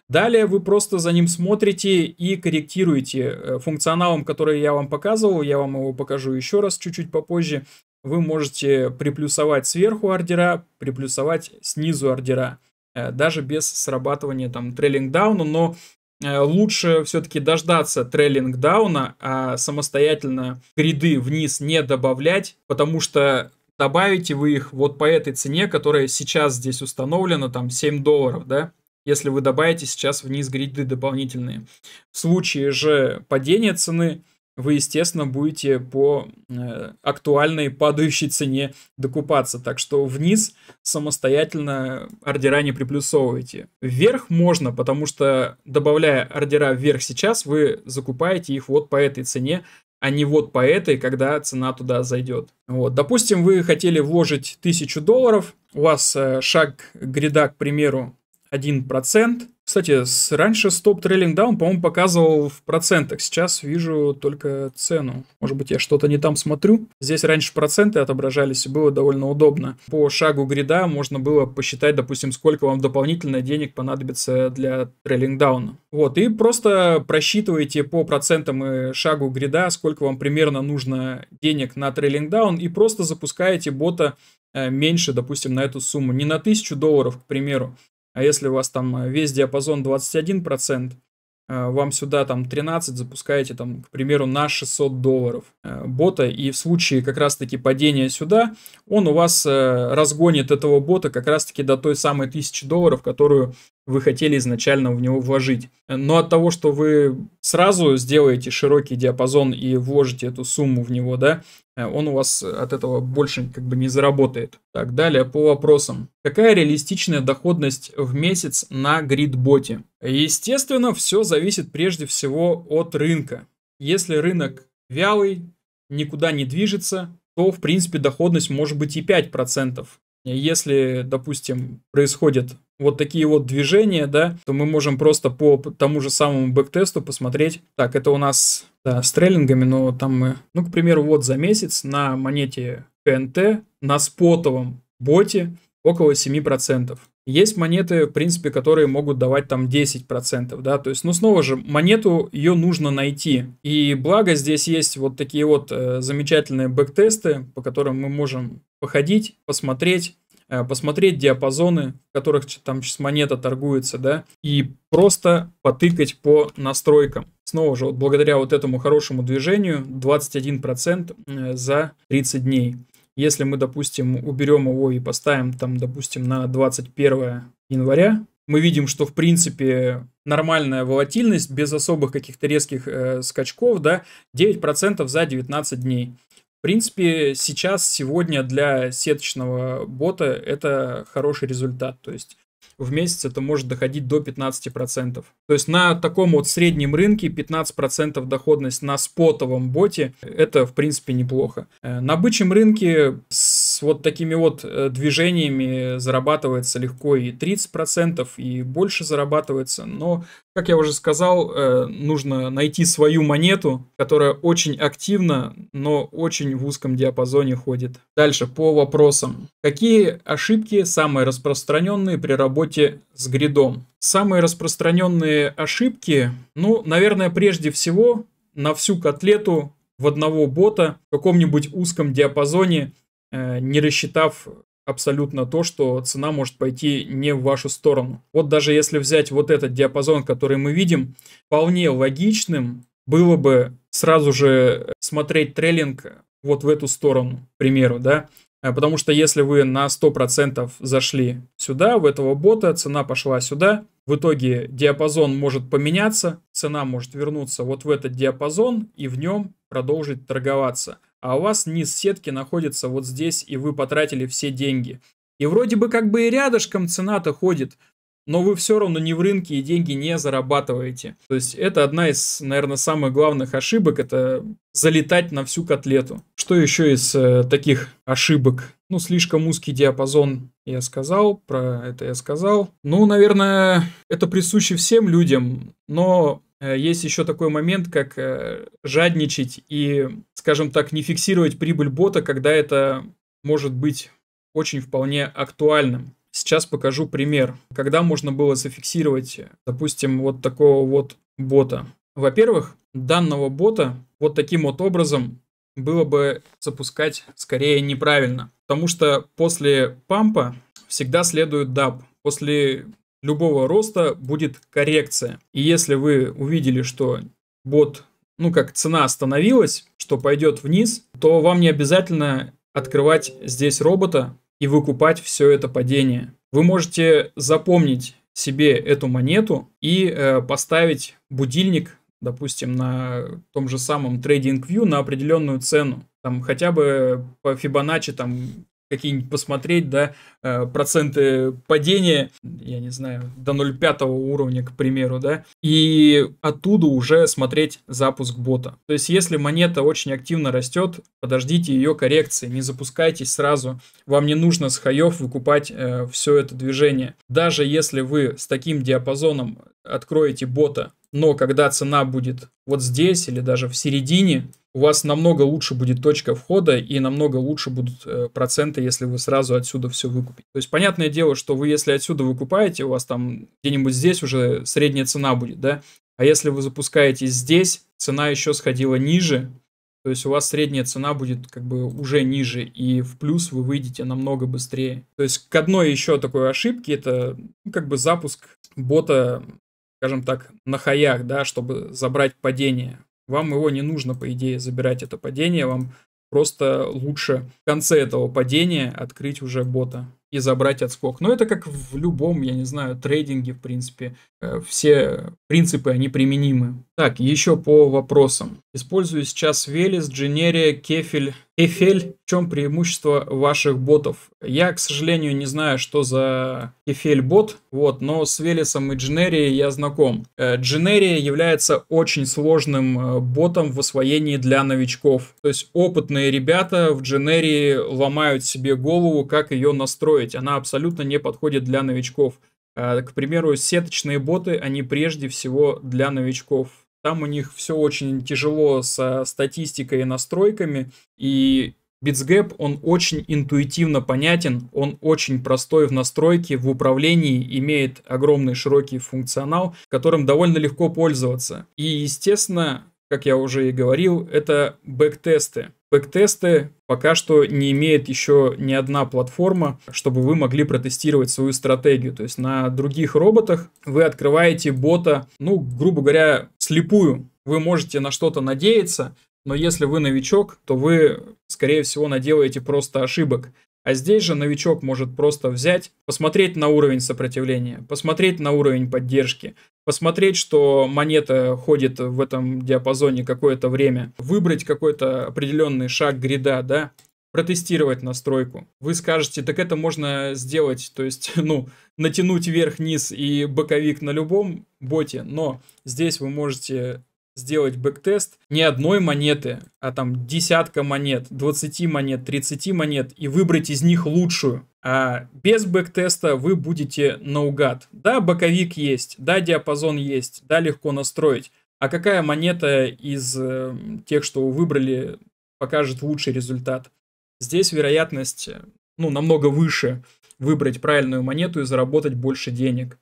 Далее вы просто за ним смотрите и корректируете э, функционалом, который я вам показывал. Я вам его покажу еще раз чуть-чуть попозже. Вы можете приплюсовать сверху ордера, приплюсовать снизу ордера. Э, даже без срабатывания там трейлинг дауна, но э, лучше все-таки дождаться трейлинг дауна, а самостоятельно гриды вниз не добавлять, потому что добавите вы их вот по этой цене, которая сейчас здесь установлена, там 7 долларов, да, если вы добавите сейчас вниз гриды дополнительные. В случае же падения цены вы, естественно, будете по э, актуальной падающей цене докупаться. Так что вниз самостоятельно ордера не приплюсовывайте. Вверх можно, потому что добавляя ордера вверх сейчас, вы закупаете их вот по этой цене, а не вот по этой, когда цена туда зайдет. Вот, допустим, вы хотели вложить 1000 долларов, у вас э, шаг грида, к примеру, 1%. Кстати, раньше стоп трейлинг даун, по-моему, показывал в процентах. Сейчас вижу только цену. Может быть, я что-то не там смотрю. Здесь раньше проценты отображались, и было довольно удобно. По шагу грида можно было посчитать, допустим, сколько вам дополнительно денег понадобится для трейлинг дауна. Вот, и просто просчитываете по процентам и шагу грида, сколько вам примерно нужно денег на трейлинг даун, и просто запускаете бота э, меньше, допустим, на эту сумму. Не на 1000 долларов, к примеру, а если у вас там э, весь диапазон 21%, э, вам сюда там 13 запускаете там, к примеру, на 600 долларов э, бота, и в случае как раз-таки падения сюда, он у вас разгонит этого бота как раз-таки до той самой 1000 долларов, которую вы хотели изначально в него вложить. Но от того, что вы сразу сделаете широкий диапазон и вложите эту сумму в него, да, э, он у вас от этого больше как бы не заработает. Так, далее по вопросам. Какая реалистичная доходность в месяц на гридботе? Естественно, все зависит прежде всего от рынка. Если рынок вялый, никуда не движется, то в принципе доходность может быть и 5%. процентов. Если, допустим, происходят вот такие вот движения, да, то мы можем просто по тому же самому бэктесту посмотреть. Так, это у нас да, с трейлингами, но там мы, ну, к примеру, вот за месяц на монете КНТ на спотовом боте около 7%. Есть монеты, в принципе, которые могут давать там 10%, да, то есть, ну, снова же, монету ее нужно найти. И благо здесь есть вот такие вот э, замечательные бэктесты, по которым мы можем походить, посмотреть, э, посмотреть диапазоны, в которых там сейчас монета торгуется, да, и просто потыкать по настройкам. Снова же, вот благодаря вот этому хорошему движению 21% э, за 30 дней. Если мы, допустим, уберем его и поставим там, допустим, на 21 января, мы видим, что в принципе нормальная волатильность без особых каких-то резких э, скачков, да, 9% за 19 дней. В принципе, сейчас, сегодня для сеточного бота это хороший результат. То есть в месяц это может доходить до 15%. То есть на таком вот среднем рынке 15% доходность на спотовом боте это в принципе неплохо. Э, на бычьем рынке с вот такими вот э, движениями зарабатывается легко и 30%, и больше зарабатывается, но как я уже сказал, э, нужно найти свою монету, которая очень активно, но очень в узком диапазоне ходит. Дальше по вопросам. Какие ошибки самые распространенные при работе работе с гридом. Самые распространенные ошибки, ну, наверное, прежде всего на всю котлету в одного бота в каком-нибудь узком диапазоне, э, не рассчитав абсолютно то, что цена может пойти не в вашу сторону. Вот даже если взять вот этот диапазон, который мы видим, вполне логичным было бы сразу же смотреть трейлинг вот в эту сторону, к примеру, да, Э, потому что если вы на 100% зашли сюда, в этого бота, цена пошла сюда, в итоге диапазон может поменяться, цена может вернуться вот в этот диапазон и в нем продолжить торговаться. А у вас низ сетки находится вот здесь, и вы потратили все деньги. И вроде бы как бы и рядышком цена-то ходит, но вы все равно не в рынке и деньги не зарабатываете. То есть это одна из, наверное, самых главных ошибок, это залетать на всю котлету. Что еще из э, таких ошибок? Ну, слишком узкий диапазон, я сказал, про это я сказал. Ну, наверное, это присуще всем людям, но э, есть еще такой момент, как э, жадничать и, скажем так, не фиксировать прибыль бота, когда это может быть очень вполне актуальным. Сейчас покажу пример, когда можно было зафиксировать, допустим, вот такого вот бота. Во-первых, данного бота вот таким вот образом было бы запускать скорее неправильно, потому что после пампа всегда следует даб. После любого роста будет коррекция. И если вы увидели, что бот, ну как цена остановилась, что пойдет вниз, то вам не обязательно открывать здесь робота, и выкупать все это падение. Вы можете запомнить себе эту монету и э, поставить будильник, допустим, на том же самом TradingView на определенную цену. Там хотя бы по Fibonacci там какие-нибудь посмотреть, да, э, проценты падения, я не знаю, до 0,5 уровня, к примеру, да, и оттуда уже смотреть запуск бота. То есть, если монета очень активно растет, подождите ее коррекции, не запускайтесь сразу, вам не нужно с хаев выкупать э, все это движение. Даже если вы с таким диапазоном откроете бота но когда цена будет вот здесь или даже в середине, у вас намного лучше будет точка входа и намного лучше будут э, проценты, если вы сразу отсюда все выкупите. То есть, понятное дело, что вы, если отсюда выкупаете, у вас там где-нибудь здесь уже средняя цена будет, да? А если вы запускаете здесь, цена еще сходила ниже, то есть у вас средняя цена будет как бы уже ниже, и в плюс вы выйдете намного быстрее. То есть к одной еще такой ошибке, это ну, как бы запуск бота скажем так, на хаях, да, чтобы забрать падение. Вам его не нужно, по идее, забирать это падение, вам просто лучше в конце этого падения открыть уже бота и забрать отскок. Но это как в любом, я не знаю, трейдинге, в принципе. Э, все принципы, они применимы. Так, еще по вопросам. Использую сейчас Велес, Дженерия, Кефель. Кефель, в чем преимущество ваших ботов? Я, к сожалению, не знаю, что за Кефель бот, вот, но с Велесом и Дженерией я знаком. Э, Дженерия является очень сложным э, ботом в освоении для новичков. То есть опытные ребята в Дженерии ломают себе голову, как ее настроить. Она абсолютно не подходит для новичков. А, к примеру, сеточные боты, они прежде всего для новичков. Там у них все очень тяжело со статистикой и настройками, и Bitsgap, он очень интуитивно понятен, он очень простой в настройке, в управлении, имеет огромный широкий функционал, которым довольно легко пользоваться. И, естественно, как я уже и говорил, это тесты. Бэктесты пока что не имеет еще ни одна платформа, чтобы вы могли протестировать свою стратегию. То есть на других роботах вы открываете бота, ну, грубо говоря, слепую. Вы можете на что-то надеяться, но если вы новичок, то вы, скорее всего, наделаете просто ошибок. А здесь же новичок может просто взять, посмотреть на уровень сопротивления, посмотреть на уровень поддержки, посмотреть, что монета ходит в этом диапазоне какое-то время, выбрать какой-то определенный шаг грида, да, протестировать настройку. Вы скажете, так это можно сделать, то есть, ну, натянуть вверх-низ и боковик на любом боте, но здесь вы можете сделать бэктест не одной монеты, а там десятка монет, 20 монет, 30 монет и выбрать из них лучшую. А без бэктеста вы будете наугад. Да, боковик есть, да, диапазон есть, да, легко настроить. А какая монета из э, тех, что вы выбрали, покажет лучший результат? Здесь вероятность э, ну, намного выше выбрать правильную монету и заработать больше денег.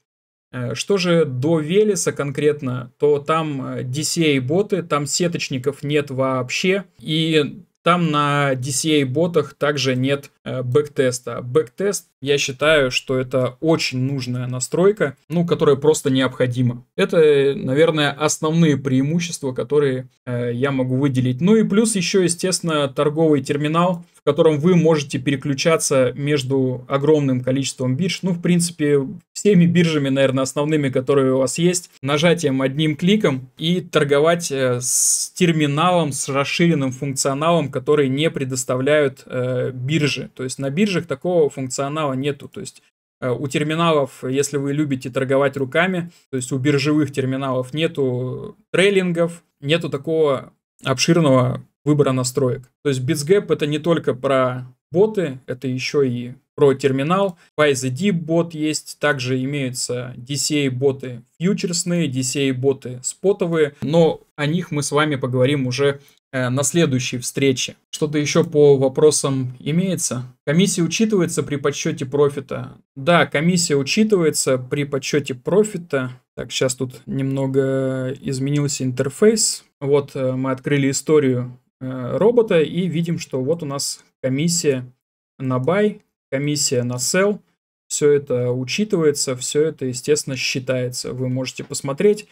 Э, что же до Велеса конкретно, то там э, DCA-боты, там сеточников нет вообще, и там на DCA-ботах также нет Э, бэктеста. Бэктест, я считаю, что это очень нужная настройка, ну, которая просто необходима. Это, наверное, основные преимущества, которые э, я могу выделить. Ну и плюс еще, естественно, торговый терминал, в котором вы можете переключаться между огромным количеством бирж, ну, в принципе, всеми биржами, наверное, основными, которые у вас есть, нажатием одним кликом и торговать э, с терминалом, с расширенным функционалом, который не предоставляют э, биржи. То есть на биржах такого функционала нету. То есть э, у терминалов, если вы любите торговать руками, то есть у биржевых терминалов нету трейлингов, нету такого обширного выбора настроек. То есть BitsGap это не только про боты, это еще и про терминал. ByZD бот есть, также имеются DCA боты фьючерсные, DCA боты спотовые, но о них мы с вами поговорим уже Э, на следующей встрече. Что-то еще по вопросам имеется? Комиссия учитывается при подсчете профита? Да, комиссия учитывается при подсчете профита. Так, сейчас тут немного изменился интерфейс. Вот э, мы открыли историю э, робота и видим, что вот у нас комиссия на buy, комиссия на sell. Все это учитывается, все это, естественно, считается. Вы можете посмотреть.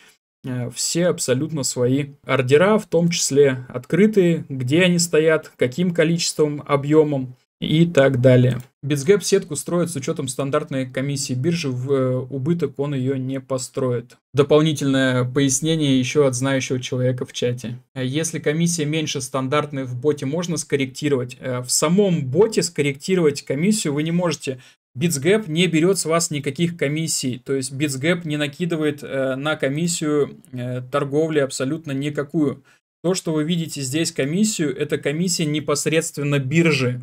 Э, все абсолютно свои ордера, в том числе открытые, где они стоят, каким количеством, объемом и так далее. Битсгэп сетку строит с учетом стандартной комиссии биржи, в э, убыток он ее не построит. Дополнительное пояснение еще от знающего человека в чате. Э, если комиссия меньше стандартной в боте, можно скорректировать. В самом боте скорректировать комиссию вы не можете, BitsGap не берет с вас никаких комиссий, то есть BitsGap не накидывает э, на комиссию э, торговли абсолютно никакую. То, что вы видите здесь комиссию, это комиссия непосредственно биржи.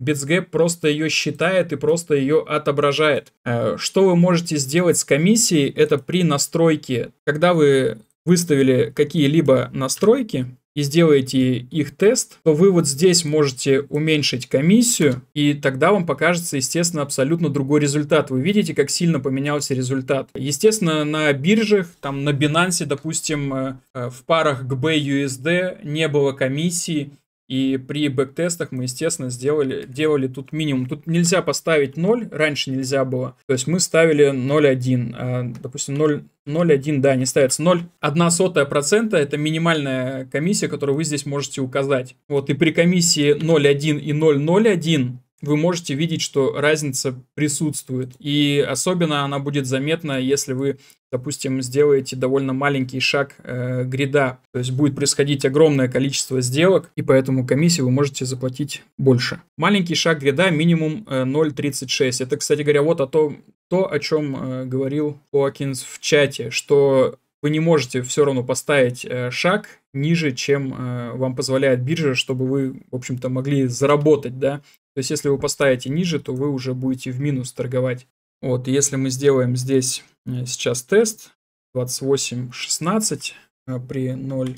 BitsGap просто ее считает и просто ее отображает. Э, что вы можете сделать с комиссией, это при настройке. Когда вы выставили какие-либо настройки, и сделаете их тест, то вы вот здесь можете уменьшить комиссию, и тогда вам покажется, естественно, абсолютно другой результат. Вы видите, как сильно поменялся результат. Естественно, на биржах, там на Binance, допустим, э, э, в парах к BUSD не было комиссии, и при бэк-тестах мы, естественно, сделали, делали тут минимум. Тут нельзя поставить 0, раньше нельзя было. То есть мы ставили 0,1. А, допустим, 0, 0,1, да, не ставится. 0,1% это минимальная комиссия, которую вы здесь можете указать. Вот, и при комиссии 0,1 и 0,01 вы можете видеть, что разница присутствует. И особенно она будет заметна, если вы, допустим, сделаете довольно маленький шаг э, грида. То есть будет происходить огромное количество сделок, и поэтому комиссии вы можете заплатить больше. Маленький шаг грида минимум 0.36. Э, Это, кстати говоря, вот о том, то, о чем э, говорил Хоакинс в чате, что вы не можете все равно поставить э, шаг ниже, чем э, вам позволяет биржа, чтобы вы, в общем-то, могли заработать, да. То есть, если вы поставите ниже, то вы уже будете в минус торговать. Вот, если мы сделаем здесь э, сейчас тест 28.16 э, при 0,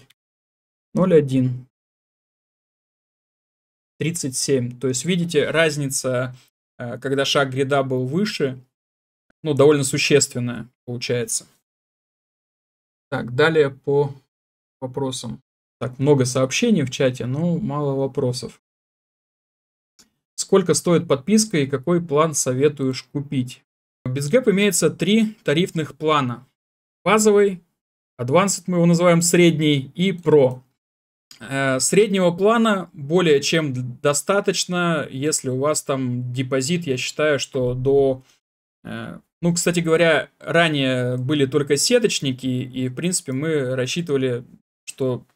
0.1, 37. То есть, видите, разница, э, когда шаг грида был выше, ну, довольно существенная получается. Так, далее по вопросам. Так, много сообщений в чате, но мало вопросов. Сколько стоит подписка и какой план советуешь купить? В BizGap имеется три тарифных плана. Базовый, Advanced мы его называем средний и Pro. Э, среднего плана более чем достаточно, если у вас там депозит, я считаю, что до э, ну, кстати говоря, ранее были только сеточники, и, в принципе, мы рассчитывали, что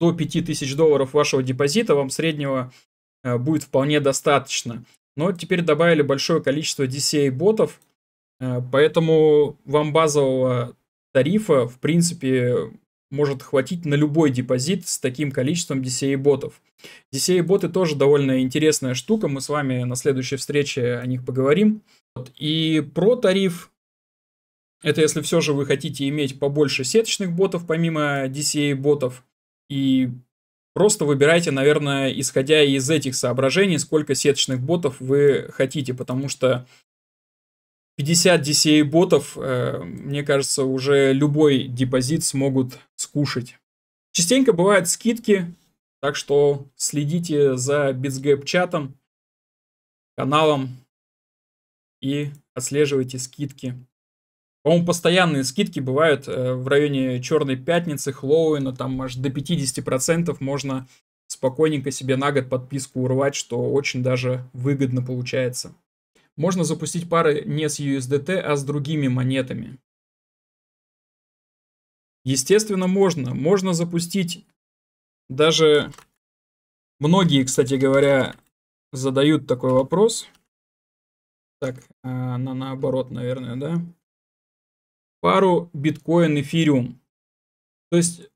до 5000 долларов вашего депозита вам среднего э, будет вполне достаточно. Но теперь добавили большое количество DCA-ботов, э, поэтому вам базового тарифа, в принципе, может хватить на любой депозит с таким количеством DCA-ботов. DCA-боты тоже довольно интересная штука, мы с вами на следующей встрече о них поговорим. И про тариф это если все же вы хотите иметь побольше сеточных ботов, помимо DCA-ботов. И просто выбирайте, наверное, исходя из этих соображений, сколько сеточных ботов вы хотите, потому что 50 DCA-ботов, э, мне кажется, уже любой депозит смогут скушать. Частенько бывают скидки, так что следите за BitsGap чатом, каналом, и отслеживайте скидки. По-моему, постоянные скидки бывают э, в районе Черной Пятницы, Хлоуина, там аж до 50% можно спокойненько себе на год подписку урвать, что очень даже выгодно получается. Можно запустить пары не с USDT, а с другими монетами. Естественно, можно. Можно запустить даже... Многие, кстати говоря, задают такой вопрос. Так, она а, наоборот, наверное, да? Пару биткоин, эфириум. То есть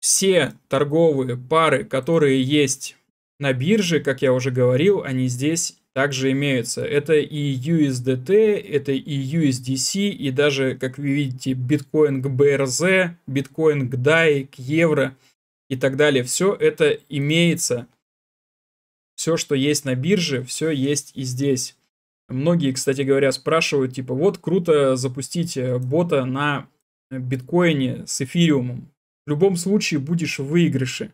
все торговые пары, которые есть на бирже, как я уже говорил, они здесь также имеются. Это и USDT, это и USDC, и даже, как вы видите, биткоин к BRZ, биткоин к DAI, к евро и так далее. Все это имеется. Все, что есть на бирже, все есть и здесь. Многие, кстати говоря, спрашивают, типа, вот круто запустить э, бота на биткоине с эфириумом. В любом случае будешь в выигрыше.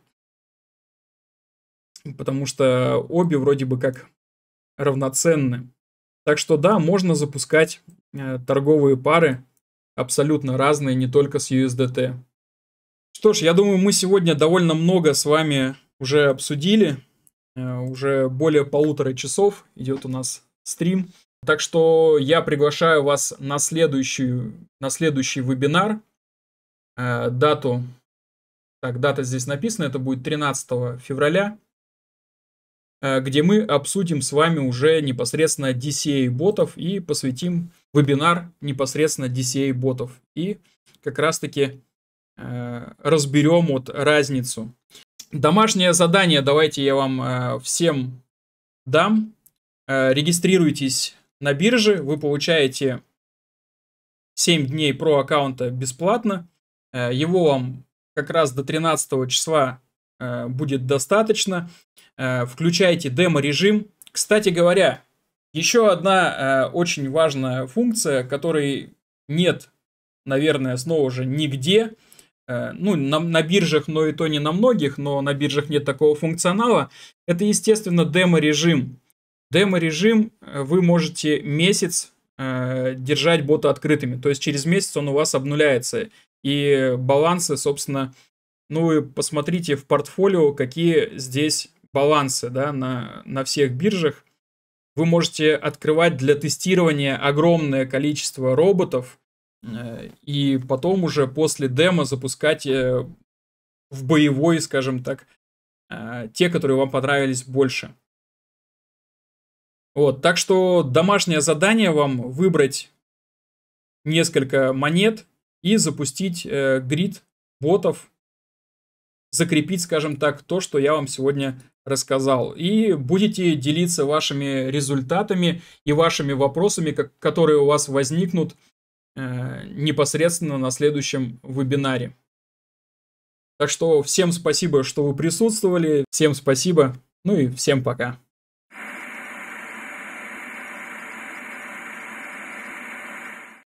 Потому что обе вроде бы как равноценны. Так что да, можно запускать э, торговые пары абсолютно разные, не только с USDT. Что ж, я думаю, мы сегодня довольно много с вами уже обсудили. Э, уже более полутора часов идет у нас стрим. Так что я приглашаю вас на, следующую, на следующий вебинар. Э, дату, так, дата здесь написана, это будет 13 февраля, э, где мы обсудим с вами уже непосредственно DCA-ботов и посвятим вебинар непосредственно DCA-ботов. И как раз-таки э, разберем вот разницу. Домашнее задание давайте я вам э, всем дам. Э, Регистрируетесь на бирже, вы получаете 7 дней про аккаунта бесплатно. Э, его вам как раз до 13 числа э, будет достаточно. Включайте демо-режим. Кстати говоря, еще одна очень важная функция, которой нет, наверное, снова же нигде. Ну, на, на биржах, но и то не на многих, но на биржах нет такого функционала. Это, естественно, демо-режим. Демо-режим э, вы можете месяц э, держать бота открытыми. То есть через месяц он у вас обнуляется. И балансы, собственно, ну и посмотрите в портфолио, какие здесь балансы да, на, на всех биржах. Вы можете открывать для тестирования огромное количество роботов э, и потом уже после демо запускать э, в боевой, скажем так, э, те, которые вам понравились больше. Вот, так что домашнее задание вам выбрать несколько монет и запустить э, грид ботов, закрепить, скажем так, то, что я вам сегодня рассказал. И будете делиться вашими результатами и вашими вопросами, как, которые у вас возникнут э, непосредственно на следующем вебинаре. Так что всем спасибо, что вы присутствовали, всем спасибо, ну и всем пока.